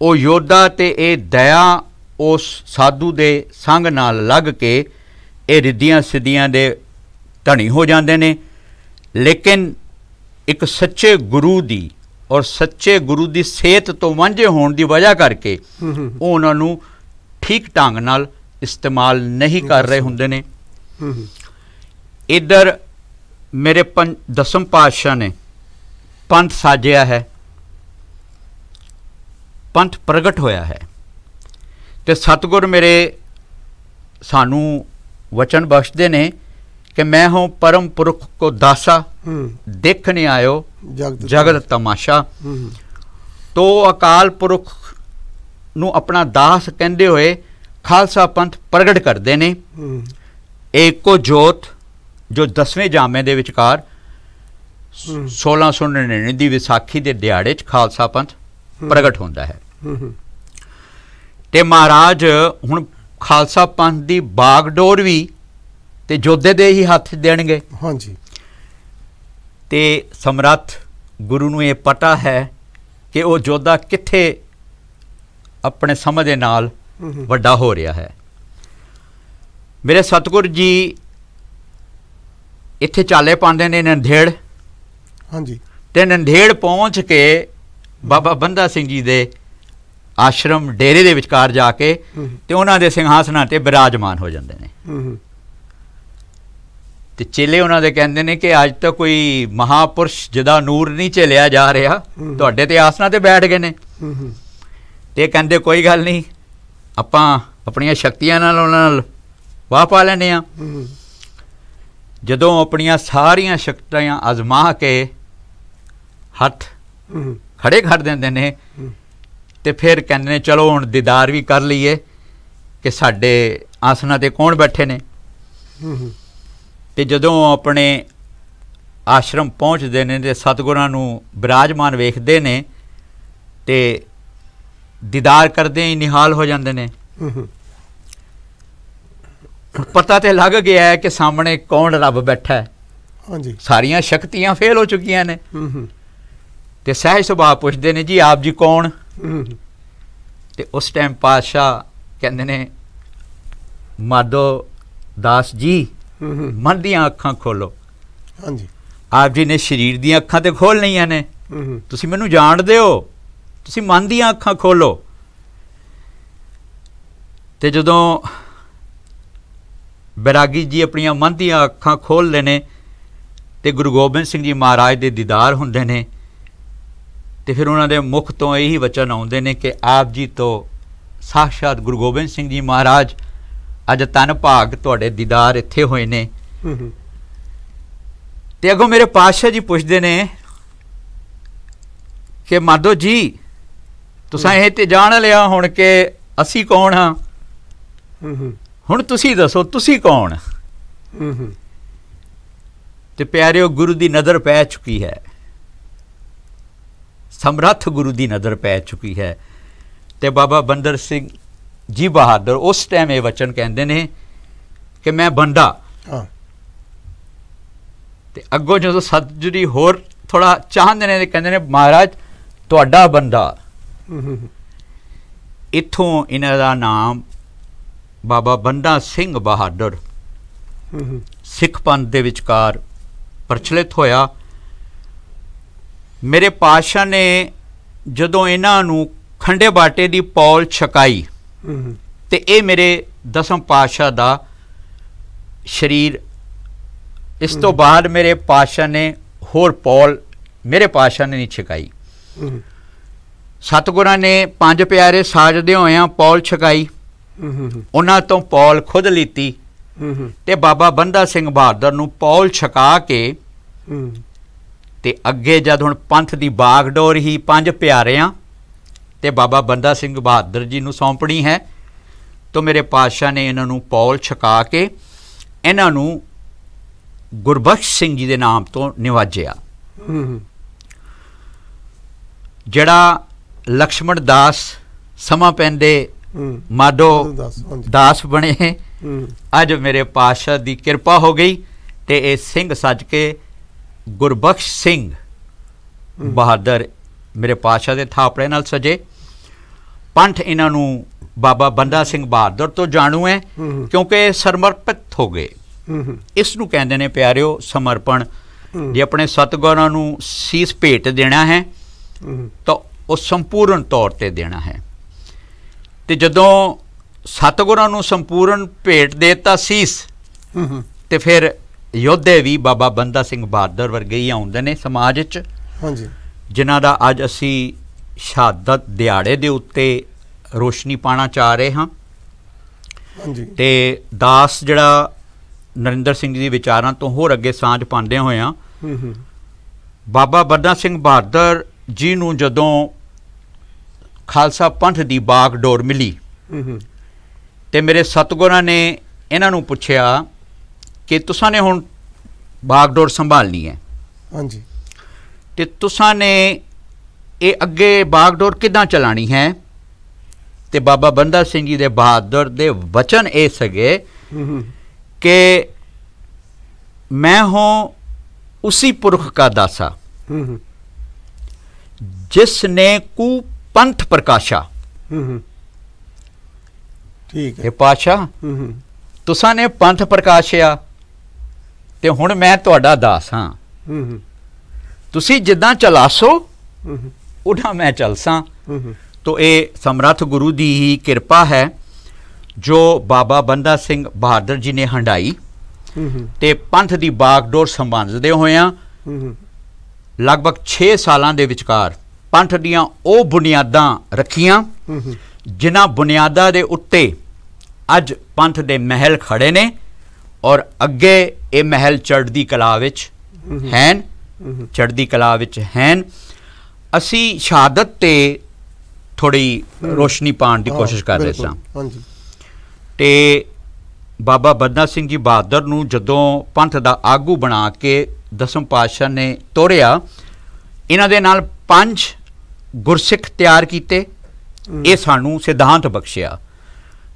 ਉਹ ਯੋਧਾ ਤੇ ਇਹ ਦਇਆ ਉਸ ਸਾਧੂ ਦੇ ਸੰਗ ਨਾਲ ਲੱਗ ਕੇ ਇਹ ਰਿੱਧੀਆਂ ਸਿੱਧੀਆਂ ਦੇ ਧਣੀ ਹੋ ਜਾਂਦੇ ਨੇ ਲੇਕਿਨ ਇੱਕ ਸੱਚੇ ਗੁਰੂ ਦੀ ਔਰ ਸੱਚੇ ਗੁਰੂ ਦੀ ਸੇਤ ਤੋਂ ਵਾਂਝੇ ਹੋਣ ਦੀ ਵਜ੍ਹਾ ਕਰਕੇ ਉਹ ਉਹਨਾਂ ਨੂੰ ਠੀਕ ਢੰਗ ਨਾਲ ਇਸਤੇਮਾਲ ਨਹੀਂ ਕਰ ਰਹੇ ਹੁੰਦੇ ਨੇ ਇਧਰ ਮੇਰੇ ਦਸਮ ਪਾਤਸ਼ਾਹ ਨੇ ਪੰਥ ਸਾਜਿਆ ਹੈ ਪੰਥ ਪ੍ਰਗਟ ਹੋਇਆ ਹੈ ਤੇ ਸਤਗੁਰ ਮੇਰੇ ਸਾਨੂੰ ਵਚਨ ਬਖਸ਼ਦੇ ਨੇ ਕਿ ਮੈਂ ਹਾਂ ਪਰਮ ਪੁਰਖ ਕੋ ਦਾਸਾ ਦੇਖਣੇ ਆਇਓ ਜਗਤ ਤਮਾਸ਼ਾ ਤੋ ਅਕਾਲ ਪੁਰਖ ਨੂੰ ਆਪਣਾ ਦਾਸ ਕਹਿੰਦੇ ਹੋਏ ਖਾਲਸਾ ਪੰਥ ਪ੍ਰਗਟ ਕਰਦੇ ਨੇ ਏਕੋ ਜੋਤ ਜੋ 10ਵੇਂ ਜਾਮੇ ਦੇ ਵਿਚਕਾਰ 1699 ਦੀ ਵਿਸਾਖੀ ਦੇ ਦਿਹਾੜੇ 'ਚ ਖਾਲਸਾ ਪੰਥ ਪ੍ਰਗਟ ਹੁੰਦਾ ਹੈ ਤੇ ਮਹਾਰਾਜ ਹੁਣ ਖਾਲਸਾ ਪੰਥ ਦੀ ਬਾਗਡੋਰ ਵੀ ਤੇ ਜੋਧੇ ਦੇ ਹੀ ਹੱਥ ਦੇਣਗੇ ਹਾਂਜੀ ਤੇ ਸਮਰੱਥ ਗੁਰੂ ਨੂੰ ਇਹ ਪਤਾ ਹੈ ਕਿ ਉਹ ਜੋਧਾ ਕਿੱਥੇ ਆਪਣੇ ਸਮਝ ਦੇ ਨਾਲ ਵੱਡਾ ਹੋ ਰਿਹਾ ਹੈ ਮੇਰੇ ਸਤਗੁਰ ਜੀ ਇੱਥੇ ਚਾਲੇ ਪਾਉਂਦੇ ਨੇ ਨੰਧੇੜ ਹਾਂਜੀ ਤੇ ਨੰਧੇੜ ਪਹੁੰਚ ਕੇ ਬਾਬਾ ਬੰਦਾ ਸਿੰਘ ਜੀ ਦੇ ਆਸ਼ਰਮ ਡੇਰੇ ਦੇ ਵਿਚਕਾਰ ਜਾ ਕੇ ਤੇ ਉਹਨਾਂ ਦੇ ਸਿੰਘਾਸਨਾਂ ਤੇ ਬਿਰਾਜਮਾਨ ਹੋ ਜਾਂਦੇ ਨੇ ਤੇ ਚੇਲੇ ਉਹਨਾਂ ਦੇ ਕਹਿੰਦੇ ਨੇ ਕਿ ਅੱਜ ਤਾਂ ਕੋਈ ਮਹਾਪੁਰਸ਼ ਜਿਹਦਾ ਨੂਰ ਨਹੀਂ ਚੇਲਿਆ ਜਾ ਰਿਹਾ ਤੁਹਾਡੇ ਤੇ ਆਸਨਾਂ ਤੇ ਬੈਠ ਗਏ ਨੇ ਤੇ ਕਹਿੰਦੇ ਕੋਈ ਗੱਲ ਨਹੀਂ ਆਪਾਂ ਆਪਣੀਆਂ ਸ਼ਕਤੀਆਂ ਨਾਲ ਉਹਨਾਂ ਨਾਲ ਵਾਹ ਪਾ ਲੈਣੇ ਆ ਜਦੋਂ ਆਪਣੀਆਂ ਸਾਰੀਆਂ ਸ਼ਕਤੀਆਂ ਅਜ਼ਮਾ ਕੇ ਹੱਥ ਖੜੇ ਕਰ ਦਿੰਦੇ ਨੇ ਤੇ ਫਿਰ ਕਹਿੰਦੇ ਨੇ ਚਲੋ ਹੁਣ ਦੀਦਾਰ ਵੀ ਕਰ ਲਈਏ ਕਿ ਸਾਡੇ ਆਸਨਾ ਤੇ ਕੌਣ ਬੈਠੇ ਨੇ ਤੇ ਜਦੋਂ ਆਪਣੇ ਆਸ਼ਰਮ ਪਹੁੰਚਦੇ ਨੇ ਤੇ ਸਤਗੁਰਾਂ ਨੂੰ ਬਿਰਾਜਮਾਨ ਵੇਖਦੇ ਨੇ ਤੇ ਦੀਦਾਰ ਕਰਦੇ ਹੀ ਨਿਹਾਲ ਹੋ ਜਾਂਦੇ ਨੇ ਪਤਾ ਤੇ ਲੱਗ ਗਿਆ ਹੈ ਕਿ ਸਾਹਮਣੇ ਕੌਣ ਰੱਬ ਬੈਠਾ ਹੈ ਹਾਂਜੀ ਸਾਰੀਆਂ ਸ਼ਕਤੀਆਂ ਫੇਲ ਹੋ ਚੁੱਕੀਆਂ ਨੇ ਹੂੰ ਹੂੰ ਤੇ ਸਹਿਜ ਸੁਭਾਅ ਪੁੱਛਦੇ ਨੇ ਜੀ ਆਪ ਜੀ ਕੌਣ ਤੇ ਉਸ ਟਾਈਮ ਪਾਸ਼ਾ ਕਹਿੰਦੇ ਨੇ ਮਾਦੋ ਦਾਸ ਜੀ ਮਨ ਦੀਆਂ ਅੱਖਾਂ ਖੋਲੋ ਹਾਂਜੀ ਆਪ ਜੀ ਨੇ ਸਰੀਰ ਦੀਆਂ ਅੱਖਾਂ ਤੇ ਖੋਲ ਲਈਆਂ ਨੇ ਤੁਸੀਂ ਮੈਨੂੰ ਜਾਣਦੇ ਹੋ ਤੁਸੀਂ ਮਨ ਦੀਆਂ ਅੱਖਾਂ ਖੋਲੋ ਤੇ ਜਦੋਂ ਬਰਾਗੀ ਜੀ ਆਪਣੀਆਂ ਮਨ ਦੀਆਂ ਅੱਖਾਂ ਖੋਲ ਲੈਨੇ ਤੇ ਗੁਰੂ ਗੋਬਿੰਦ ਸਿੰਘ ਜੀ ਮਹਾਰਾਜ ਦੇ ਦੀਦਾਰ ਹੁੰਦੇ ਨੇ ਤੇ ਫਿਰ ਉਹਨਾਂ ਦੇ ਮੁਖ ਤੋਂ ਇਹੀ ਵਚਨ ਆਉਂਦੇ ਨੇ ਕਿ ਆਪ ਜੀ ਤੋਂ ਸਾਖਸ਼ਾਤ ਗੁਰੂ ਗੋਬਿੰਦ ਸਿੰਘ ਜੀ ਮਹਾਰਾਜ ਅੱਜ ਤਨ ਭਾਗ ਤੁਹਾਡੇ ਦੀਦਾਰ ਇੱਥੇ ਹੋਏ ਨੇ ਤੇ ਅਗੋ ਮੇਰੇ ਪਾਸ਼ਾ ਜੀ ਪੁੱਛਦੇ ਨੇ ਕਿ ਮਾਦੋ ਜੀ ਤੁਸੀਂ ਇਹ ਤੇ ਜਾਣ ਲਿਆ ਹੁਣ ਕਿ ਅਸੀਂ ਕੌਣ ਹਾਂ ਹੁਣ ਤੁਸੀਂ ਦੱਸੋ ਤੁਸੀਂ ਕੌਣ ਤੇ ਪਿਆਰਿਓ ਗੁਰੂ ਦੀ ਨਜ਼ਰ ਪੈ ਚੁੱਕੀ ਹੈ ਸਮਰੱਥ ਗੁਰੂ ਦੀ ਨਜ਼ਰ ਪੈ ਚੁੱਕੀ ਹੈ ਤੇ ਬਾਬਾ ਬੰਦਰ ਸਿੰਘ ਜੀ ਬਹਾਦਰ ਉਸ ਟਾਈਮ ਇਹ ਵਚਨ ਕਹਿੰਦੇ ਨੇ ਕਿ ਮੈਂ ਬੰਦਾ ਹਾਂ ਤੇ ਅੱਗੋਂ ਜਦੋਂ ਸਤਜੁਰੀ ਹੋਰ ਥੋੜਾ ਚਾਹੁੰਦੇ ਨੇ ਕਹਿੰਦੇ ਨੇ ਮਹਾਰਾਜ ਤੁਹਾਡਾ ਬੰਦਾ ਇਥੋਂ ਇਹਨਾਂ ਦਾ ਨਾਮ ਬਾਬਾ ਬੰਦਾ ਸਿੰਘ ਬਹਾਦਰ ਸਿੱਖ ਪੰਥ ਦੇ ਵਿਚਕਾਰ ਪ੍ਰਚਲਿਤ ਹੋਇਆ ਮੇਰੇ ਪਾਸ਼ਾ ਨੇ ਜਦੋਂ ਇਹਨਾਂ ਨੂੰ ਖੰਡੇ ਬਾਟੇ ਦੀ ਪੌਲ ਛਕਾਈ ਤੇ ਇਹ ਮੇਰੇ ਦਸਮ ਪਾਸ਼ਾ ਦਾ ਸ਼ਰੀਰ ਇਸ ਤੋਂ ਬਾਅਦ ਮੇਰੇ ਪਾਸ਼ਾ ਨੇ ਹੋਰ ਪੌਲ ਮੇਰੇ ਪਾਸ਼ਾ ਨੇ ਨਹੀਂ ਛਕਾਈ ਸਤਗੁਰਾਂ ਨੇ ਪੰਜ ਪਿਆਰੇ ਸਾਜਦੇ ਹੋਇਆਂ ਪੌਲ ਛਕਾਈ ਉਹਨਾਂ ਤੋਂ ਪੌਲ ਖੁਦ ਲੀਤੀ ਤੇ ਬਾਬਾ ਬੰਦਾ ਸਿੰਘ ਬਹਾਦਰ ਨੂੰ ਪੌਲ ਛਕਾ ਕੇ ਤੇ ਅੱਗੇ ਜਦ ਹੁਣ ਪੰਥ ਦੀ ਬਾਗਡੋਰ ਹੀ ਪੰਜ ਪਿਆਰਿਆਂ ਤੇ ਬਾਬਾ ਬੰਦਾ ਸਿੰਘ ਬਹਾਦਰ ਜੀ ਨੂੰ ਸੌਂਪਣੀ ਹੈ ਤੋਂ ਮੇਰੇ ਪਾਤਸ਼ਾਹ ਨੇ ਇਹਨਾਂ ਨੂੰ ਪੌਲ ਛਕਾ ਕੇ ਇਹਨਾਂ ਨੂੰ ਗੁਰਬਖਸ਼ ਸਿੰਘ ਜੀ ਦੇ ਨਾਮ ਤੋਂ ਨਿਵਾਜਿਆ ਜਿਹੜਾ ਲਕਸ਼ਮਣ ਦਾਸ ਸਮਾਂ ਪੈਂਦੇ ਮਾਡੋ ਦਾਸ ਬਣੇ ਅੱਜ ਮੇਰੇ ਪਾਤਸ਼ਾਹ ਦੀ ਕਿਰਪਾ ਹੋ ਗਈ ਤੇ ਇਹ ਸਿੰਘ ਸੱਜ ਕੇ ਗੁਰਬਖਸ਼ ਸਿੰਘ ਬਹਾਦਰ ਮੇਰੇ ਪਾਸ਼ਾ ਦੇ ਥਾਪੜੇ ਨਾਲ ਸਜੇ ਪੰਥ ਇਹਨਾਂ ਨੂੰ ਬਾਬਾ ਬੰਦਾ ਸਿੰਘ ਬਹਾਦਰ ਤੋਂ ਜਾਣੂ ਹੈ ਕਿਉਂਕਿ ਇਹ ਸਮਰਪਿਤ ਹੋ ਗਏ ਇਸ ਨੂੰ ਕਹਿੰਦੇ ਨੇ ਪਿਆਰਿਓ ਸਮਰਪਣ ਜੇ ਆਪਣੇ ਸਤਗੁਰਾਂ ਨੂੰ ਸੀਸ ਭੇਟ ਦੇਣਾ ਹੈ ਤਾਂ ਉਹ ਸੰਪੂਰਨ ਤੌਰ ਤੇ ਦੇਣਾ ਹੈ ਤੇ ਜਦੋਂ ਸਤਗੁਰਾਂ ਨੂੰ ਸੰਪੂਰਨ ਭੇਟ ਦੇਤਾ ਸੀਸ ਤੇ ਫਿਰ ਯੋਧੇ ਵੀ ਬਾਬਾ ਬੰਦਾ ਸਿੰਘ ਬਹਾਦਰ ਵਰਗੇ ਹੀ ਆਉਂਦੇ ਨੇ ਸਮਾਜ 'ਚ ਹਾਂਜੀ ਜਿਨ੍ਹਾਂ ਦਾ ਅੱਜ ਅਸੀਂ ਸ਼ਹਾਦਤ ਦਿਹਾੜੇ ਦੇ ਉੱਤੇ ਰੋਸ਼ਨੀ ਪਾਣਾ ਚਾਹ ਰਹੇ ਹਾਂ ਹਾਂਜੀ ਤੇ ਦਾਸ ਜਿਹੜਾ ਨਰਿੰਦਰ ਸਿੰਘ ਜੀ ਦੇ ਵਿਚਾਰਾਂ ਤੋਂ ਹੋਰ ਅੱਗੇ ਸਾਂਝ ਪਾਉਂਦੇ ਹੋਏ ਆ ਹੂੰ ਹੂੰ ਬਾਬਾ ਬੰਦਾ ਸਿੰਘ ਬਹਾਦਰ ਜੀ ਨੂੰ ਜਦੋਂ ਖਾਲਸਾ ਪੰਥ ਦੀ ਬਾਗ ਡੋਰ ਮਿਲੀ ਹੂੰ ਹੂੰ ਤੇ ਮੇਰੇ ਸਤਗੁਰਾਂ ਨੇ ਇਹਨਾਂ ਨੂੰ ਪੁੱਛਿਆ ਕਿ ਤੁਸਾਂ ਨੇ ਹੁਣ ਬਾਗਡੋਰ ਸੰਭਾਲਣੀ ਹੈ ਹਾਂਜੀ ਤੇ ਤੁਸਾਂ ਨੇ ਇਹ ਅੱਗੇ ਬਾਗਡੋਰ ਕਿਦਾਂ ਚਲਾਣੀ ਹੈ ਤੇ ਬਾਬਾ ਬੰਦਾ ਸਿੰਘ ਜੀ ਦੇ ਬਹਾਦਰ ਦੇ ਵਚਨ ਇਹ ਸਗੇ ਕਿ ਮੈਂ ਹਾਂ ਉਸੇ ਪੁਰਖ ਦਾ ਦਾਸਾ ਜਿਸ ਨੇ ਕੂ ਪੰਥ ਪ੍ਰਕਾਸ਼ਾ ਠੀਕ ਹੈ ਇਹ ਪਾਸ਼ਾ ਤੁਸਾਂ ਨੇ ਪੰਥ ਪ੍ਰਕਾਸ਼ਿਆ ਤੇ ਹੁਣ ਮੈਂ ਤੁਹਾਡਾ ਦਾਸ ਹਾਂ ਤੁਸੀਂ ਜਿੱਦਾਂ ਚਲਾਸੋ ਉਹਨਾਂ ਮੈਂ ਚਲਸਾਂ ਤੋ ਇਹ ਸਮਰੱਥ ਗੁਰੂ ਦੀ ਹੀ ਕਿਰਪਾ ਹੈ ਜੋ ਬਾਬਾ ਬੰਦਾ ਸਿੰਘ ਬਹਾਦਰ ਜੀ ਨੇ ਹੰਡਾਈ ਤੇ ਪੰਥ ਦੀ ਬਾਗਡੋਰ ਸੰਭਾਲਦੇ ਹੋਇਆਂ ਲਗਭਗ 6 ਸਾਲਾਂ ਦੇ ਵਿਚਕਾਰ ਪੰਥ ਦੀਆਂ ਉਹ ਬੁਨਿਆਦਾਂ ਰੱਖੀਆਂ ਜਿਨ੍ਹਾਂ ਬੁਨਿਆਦਾਂ ਦੇ ਉੱਤੇ ਅੱਜ ਪੰਥ ਦੇ ਮਹਿਲ ਖੜੇ ਨੇ ਔਰ ਅੱਗੇ ਇਹ ਮਹਿਲ ਚੜ੍ਹਦੀ ਕਲਾ ਵਿੱਚ ਹੈਨ ਚੜ੍ਹਦੀ ਕਲਾ ਵਿੱਚ ਹੈਨ ਅਸੀਂ ਸ਼ਹਾਦਤ ਤੇ ਥੋੜੀ ਰੋਸ਼ਨੀ ਪਾਣ ਦੀ ਕੋਸ਼ਿਸ਼ ਕਰ ਰਹੇ ਸਾਂ ਹਾਂਜੀ ਤੇ ਬਾਬਾ ਬੰਦਾ ਸਿੰਘ ਜੀ ਬਹਾਦਰ ਨੂੰ ਜਦੋਂ ਪੰਥ ਦਾ ਆਗੂ ਬਣਾ ਕੇ ਦਸਮ ਪਾਤਸ਼ਾਹ ਨੇ ਤੋਰਿਆ ਇਹਨਾਂ ਦੇ ਨਾਲ ਪੰਜ ਗੁਰਸਿੱਖ ਤਿਆਰ ਕੀਤੇ ਇਹ ਸਾਨੂੰ ਸਿਧਾਂਤ ਬਖਸ਼ਿਆ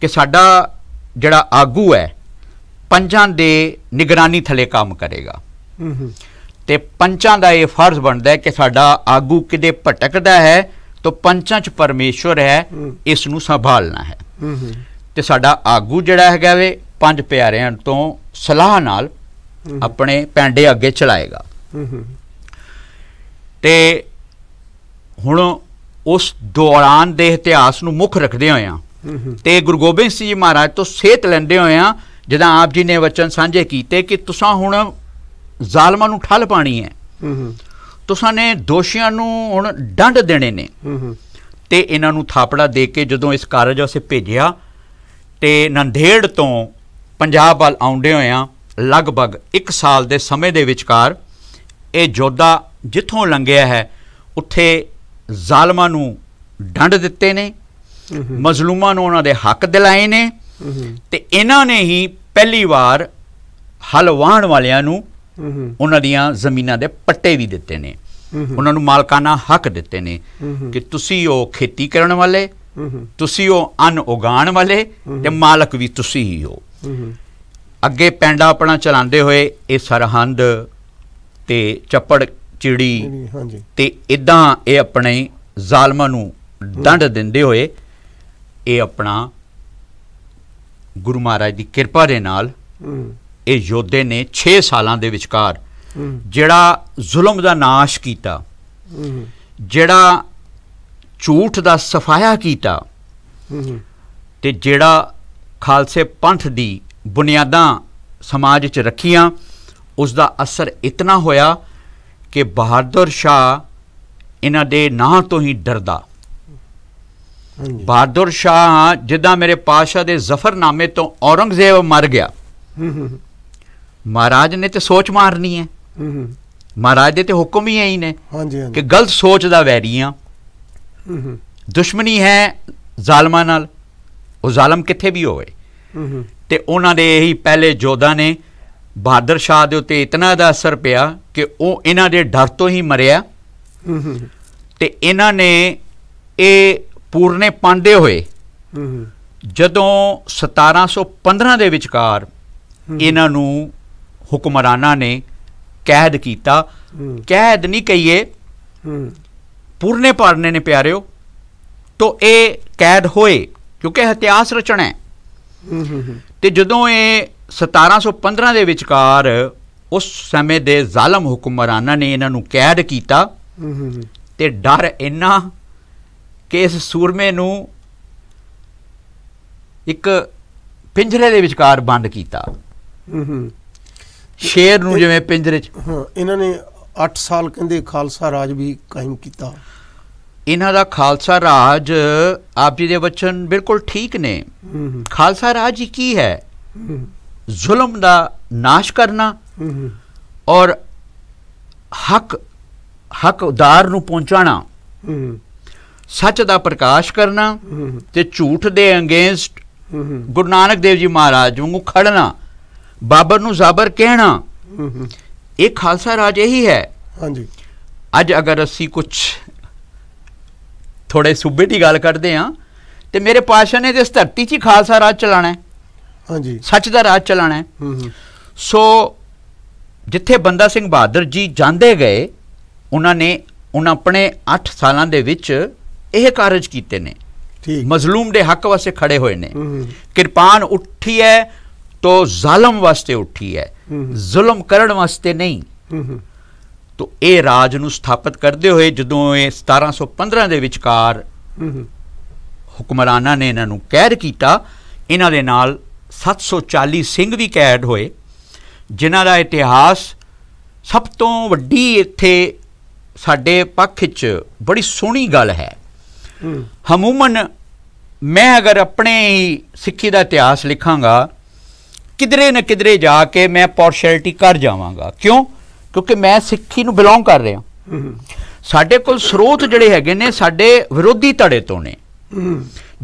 ਕਿ ਸਾਡਾ ਜਿਹੜਾ ਆਗੂ ਹੈ ਪੰਜਾਂ ਦੇ ਨਿਗਰਾਨੀ ਥਲੇ ਕੰਮ ਕਰੇਗਾ ਤੇ ਪੰਚਾਂ ਦਾ ਇਹ ਫਰਜ਼ ਬਣਦਾ ਹੈ ਕਿ ਸਾਡਾ ਆਗੂ ਕਿਤੇ ਭਟਕਦਾ ਹੈ ਤਾਂ ਪੰਚਾਂ ਚ ਪਰਮੇਸ਼ਵਰ ਹੈ ਇਸ ਨੂੰ ਸੰਭਾਲਣਾ ਹੈ ਤੇ ਸਾਡਾ ਆਗੂ ਜਿਹੜਾ ਹੈਗਾ ਵੇ ਪੰਜ ਪਿਆਰਿਆਂ ਤੋਂ ਸਲਾਹ ਨਾਲ ਆਪਣੇ ਪੈਂਡੇ ਅੱਗੇ ਚਲਾਏਗਾ ਤੇ ਹੁਣ ਉਸ ਦੌਰਾਨ ਦੇ ਇਤਿਹਾਸ ਨੂੰ ਮੁੱਖ ਰੱਖਦੇ ਹੋਇਆਂ ਤੇ ਗੁਰੂ ਗੋਬਿੰਦ ਸਿੰਘ ਜੀ ਮਹਾਰਾਜ ਤੋਂ ਸੇਤ ਲੈਂਦੇ ਹੋਇਆਂ ਜਿਦਾਂ ਆਪ ਜੀ ਨੇ ਵਚਨ ਸਾਂਝੇ ਕੀਤੇ ਕਿ ਤੁਸੀਂ ਹੁਣ ਜ਼ਾਲਮਾਂ ਨੂੰ ਠੱਲ ਪਾਣੀ ਹੈ ਤੁਸੀਂ ਨੇ ਦੋਸ਼ੀਆਂ ਨੂੰ ਹੁਣ ਡੰਡ ਦੇਣੇ ਨੇ ਤੇ ਇਹਨਾਂ ਨੂੰ ਥਾਪੜਾ ਦੇ ਕੇ ਜਦੋਂ ਇਸ ਕਾਰਜ ਉਸੇ ਭੇਜਿਆ ਤੇ ਨੰਦੇੜ ਤੋਂ ਪੰਜਾਬ ਵੱਲ ਆਉਂਦੇ ਆ ਲਗਭਗ 1 ਸਾਲ ਦੇ ਸਮੇਂ ਦੇ ਵਿਚਕਾਰ ਇਹ ਜੋਧਾ ਜਿੱਥੋਂ ਲੰਘਿਆ ਹੈ ਉੱਥੇ ਜ਼ਾਲਮਾਂ ਨੂੰ ਡੰਡ ਦਿੱਤੇ ਨੇ ਮਜ਼ਲੂਮਾਂ ਨੂੰ ਉਹਨਾਂ ਦੇ ਹੱਕ ਦਿਲਾਏ ਨੇ ਤੇ ਇਹਨਾਂ ਨੇ ਹੀ ਪਹਿਲੀ ਵਾਰ ਹਲਵਾਣ ਵਾਲਿਆਂ ਨੂੰ ਉਹਨਾਂ ਦੀਆਂ ਜ਼ਮੀਨਾਂ ਦੇ ਪੱਟੇ ਵੀ ਦਿੱਤੇ ਨੇ ਉਹਨਾਂ ਨੂੰ ਮਾਲਕਾਨਾ ਹੱਕ ਦਿੱਤੇ ਨੇ ਕਿ ਤੁਸੀਂ ਉਹ ਖੇਤੀ ਕਰਨ ਵਾਲੇ ਤੁਸੀਂ ਉਹ ਅੰਨ ਉਗਾਉਣ ਵਾਲੇ ਤੇ ਮਾਲਕ ਵੀ ਤੁਸੀਂ ਹੀ ਹੋ ਅੱਗੇ ਪੈਂਡਾ ਆਪਣਾ ਚਲਾਉਂਦੇ ਹੋਏ ਇਹ ਸਰਹੰਦ ਤੇ ਚੱਪੜ ਚਿੜੀ ਤੇ ਇਦਾਂ ਇਹ ਆਪਣੇ ਜ਼ਾਲਮਾਂ ਨੂੰ ਦੰਡ ਦਿੰਦੇ ਹੋਏ ਇਹ ਆਪਣਾ ਗੁਰੂ ਮਹਾਰਾਜ ਦੀ ਕਿਰਪਾ ਦੇ ਨਾਲ ਇਹ ਯੋਧੇ ਨੇ 6 ਸਾਲਾਂ ਦੇ ਵਿਚਕਾਰ ਜਿਹੜਾ ਜ਼ੁਲਮ ਦਾ ਨਾਸ਼ ਕੀਤਾ ਜਿਹੜਾ ਝੂਠ ਦਾ ਸਫਾਇਆ ਕੀਤਾ ਤੇ ਜਿਹੜਾ ਖਾਲਸੇ ਪੰਥ ਦੀ ਬੁਨਿਆਦਾਂ ਸਮਾਜ 'ਚ ਰੱਖੀਆਂ ਉਸ ਦਾ ਅਸਰ ਇਤਨਾ ਹੋਇਆ ਕਿ ਬਹਾਦਰ ਸ਼ਾ ਇਹਨਾਂ ਦੇ ਨਾਂ ਤੋਂ ਹੀ ਡਰਦਾ ਬਹਾਦਰ ਸ਼ਾਹ ਜਿੱਦਾਂ ਮੇਰੇ ਪਾਸ਼ਾ ਦੇ ਜ਼ਫਰਨਾਮੇ ਤੋਂ ਔਰੰਗਜ਼ੇਬ ਮਰ ਗਿਆ ਮਹਾਰਾਜ ਨੇ ਤੇ ਸੋਚ ਮਾਰਨੀ ਹੈ ਮਹਾਰਾਜ ਦੇ ਤੇ ਹੁਕਮ ਹੀ ਆਈ ਨੇ ਕਿ ਗਲਤ ਸੋਚ ਦਾ ਵੈਰੀਆਂ ਦੁਸ਼ਮਣੀ ਹੈ ਜ਼ਾਲਮਾਂ ਨਾਲ ਉਹ ਜ਼ਾਲਮ ਕਿੱਥੇ ਵੀ ਹੋਵੇ ਤੇ ਉਹਨਾਂ ਦੇ ਇਹੀ ਪਹਿਲੇ ਜੋਧਾ ਨੇ ਬਹਾਦਰ ਸ਼ਾਹ ਦੇ ਉੱਤੇ ਇਤਨਾ ਦਾ ਅਸਰ ਪਿਆ ਕਿ ਉਹ ਇਹਨਾਂ ਦੇ ਡਰ ਤੋਂ ਹੀ ਮਰਿਆ ਤੇ ਇਹਨਾਂ ਨੇ ਇਹ ਪੂਰਨੇ ਪਾਂਡੇ ਹੋਏ ਜਦੋਂ 1715 ਦੇ ਵਿਚਕਾਰ ਇਹਨਾਂ ਨੂੰ ਹੁਕਮਰਾਨਾਂ ਨੇ ਕੈਦ ਕੀਤਾ ਕੈਦ ਨਹੀਂ ਕਹੀਏ ਪੂਰਨੇ ਪਾੜਨੇ ਨੇ ਪਿਆਰਿਓ ਤੋਂ ਇਹ ਕੈਦ ਹੋਏ ਕਿਉਂਕਿ ਇਤਿਹਾਸ ਰਚਣਾ ਹੈ ਤੇ ਜਦੋਂ ਇਹ 1715 ਦੇ ਵਿਚਕਾਰ ਉਸ ਸਮੇਂ ਦੇ ਜ਼ਾਲਮ ਹੁਕਮਰਾਨਾਂ ਨੇ ਇਹਨਾਂ ਨੂੰ ਕੈਦ ਕੀਤਾ ਤੇ ਡਰ ਇੰਨਾ ਕਿ ਇਸ ਸੂਰਮੇ ਨੂੰ ਇੱਕ ਪਿੰਜਰੇ ਦੇ ਵਿਚਕਾਰ ਬੰਦ ਕੀਤਾ ਹੂੰ ਸ਼ੇਰ ਨੂੰ ਜਿਵੇਂ ਪਿੰਜਰੇ 'ਚ ਹਾਂ ਇਹਨਾਂ ਨੇ 8 ਸਾਲ ਕਹਿੰਦੇ ਖਾਲਸਾ ਰਾਜ ਵੀ ਕਾਇਮ ਕੀਤਾ ਇਹਨਾਂ ਦਾ ਖਾਲਸਾ ਰਾਜ ਆਪ ਜੀ ਦੇ ਵਚਨ ਬਿਲਕੁਲ ਠੀਕ ਨੇ ਖਾਲਸਾ ਰਾਜ ਹੀ ਕੀ ਹੈ ਜ਼ੁਲਮ ਦਾ ਨਾਸ਼ ਕਰਨਾ ਔਰ ਹੱਕ ਹੱਕਦਾਰ ਨੂੰ ਪਹੁੰਚਾਣਾ ਸੱਚ ਦਾ ਪ੍ਰਕਾਸ਼ ਕਰਨਾ ਤੇ ਝੂਠ ਦੇ ਅਗੇਂਸਟ ਗੁਰੂ ਨਾਨਕ ਦੇਵ ਜੀ ਮਹਾਰਾਜ ਨੂੰ ਖੜਨਾ ਬਾਬਰ ਨੂੰ ਜ਼ਾਬਰ ਕਹਿਣਾ ਇਹ ਖਾਲਸਾ ਰਾਜ ਇਹੀ ਹੈ ਹਾਂਜੀ ਅੱਜ ਅਗਰ ਅਸੀਂ ਕੁਝ ਥੋੜੇ ਸੂਬੇ ਦੀ ਗੱਲ ਕਰਦੇ ਆ ਤੇ ਮੇਰੇ ਪਾਸ਼ਾ ਨੇ ਇਸ ਧਰਤੀ 'ਚ ਖਾਲਸਾ ਰਾਜ ਚਲਾਣਾ ਹੈ ਹਾਂਜੀ ਸੱਚ ਦਾ ਰਾਜ ਚਲਾਣਾ ਹੈ ਸੋ ਜਿੱਥੇ ਬੰਦਾ ਸਿੰਘ ਬਹਾਦਰ ਜੀ ਜਾਂਦੇ ਗਏ ਉਹਨਾਂ ਨੇ ਉਹਨਾਂ ਆਪਣੇ 8 ਸਾਲਾਂ ਦੇ ਵਿੱਚ ਇਹ ਕਾਰਜ ਕੀਤੇ ਨੇ ਠੀਕ ਮਜ਼ਲੂਮ ਦੇ ਹੱਕ ਵਾਸਤੇ ਖੜੇ ਹੋਏ ਨੇ ਕਿਰਪਾਨ ਉੱਠੀ ਹੈ ਤੋ ਜ਼ਾਲਮ ਵਾਸਤੇ ਉੱਠੀ ਹੈ ਜ਼ੁਲਮ ਕਰਨ ਵਾਸਤੇ ਨਹੀਂ ਤੋ ਇਹ ਰਾਜ ਨੂੰ ਸਥਾਪਿਤ ਕਰਦੇ ਹੋਏ ਜਦੋਂ ਇਹ 1715 ਦੇ ਵਿਚਕਾਰ ਹੁਕਮਰਾਨਾਂ ਨੇ ਇਹਨਾਂ ਨੂੰ ਕੈਦ ਕੀਤਾ ਇਹਨਾਂ ਦੇ ਨਾਲ 740 ਸਿੰਘ ਵੀ ਕੈਦ ਹੋਏ ਜਿਨ੍ਹਾਂ ਦਾ ਇਤਿਹਾਸ ਸਭ ਤੋਂ ਵੱਡੀ ਇੱਥੇ ਸਾਡੇ ਪੱਖ 'ਚ ਬੜੀ ਸੋਹਣੀ ਗੱਲ ਹੈ ਹਮੂਮਨ ਮੈਂ ਅਗਰ ਆਪਣੇ ਹੀ ਸਿੱਖੀ ਦਾ ਇਤਿਹਾਸ ਲਿਖਾਂਗਾ ਕਿਧਰੇ ਨਾ ਕਿਧਰੇ ਜਾ ਕੇ ਮੈਂ ਪੋਰਸ਼ੈਲਟੀ ਕਰ ਜਾਵਾਂਗਾ ਕਿਉਂ ਕਿਉਂਕਿ ਮੈਂ ਸਿੱਖੀ ਨੂੰ ਬਿਲੋਂਗ ਕਰ ਰਿਹਾ ਸਾਡੇ ਕੋਲ ਸਰੋਤ ਜਿਹੜੇ ਹੈਗੇ ਨੇ ਸਾਡੇ ਵਿਰੋਧੀ ਧੜੇ ਤੋਂ ਨੇ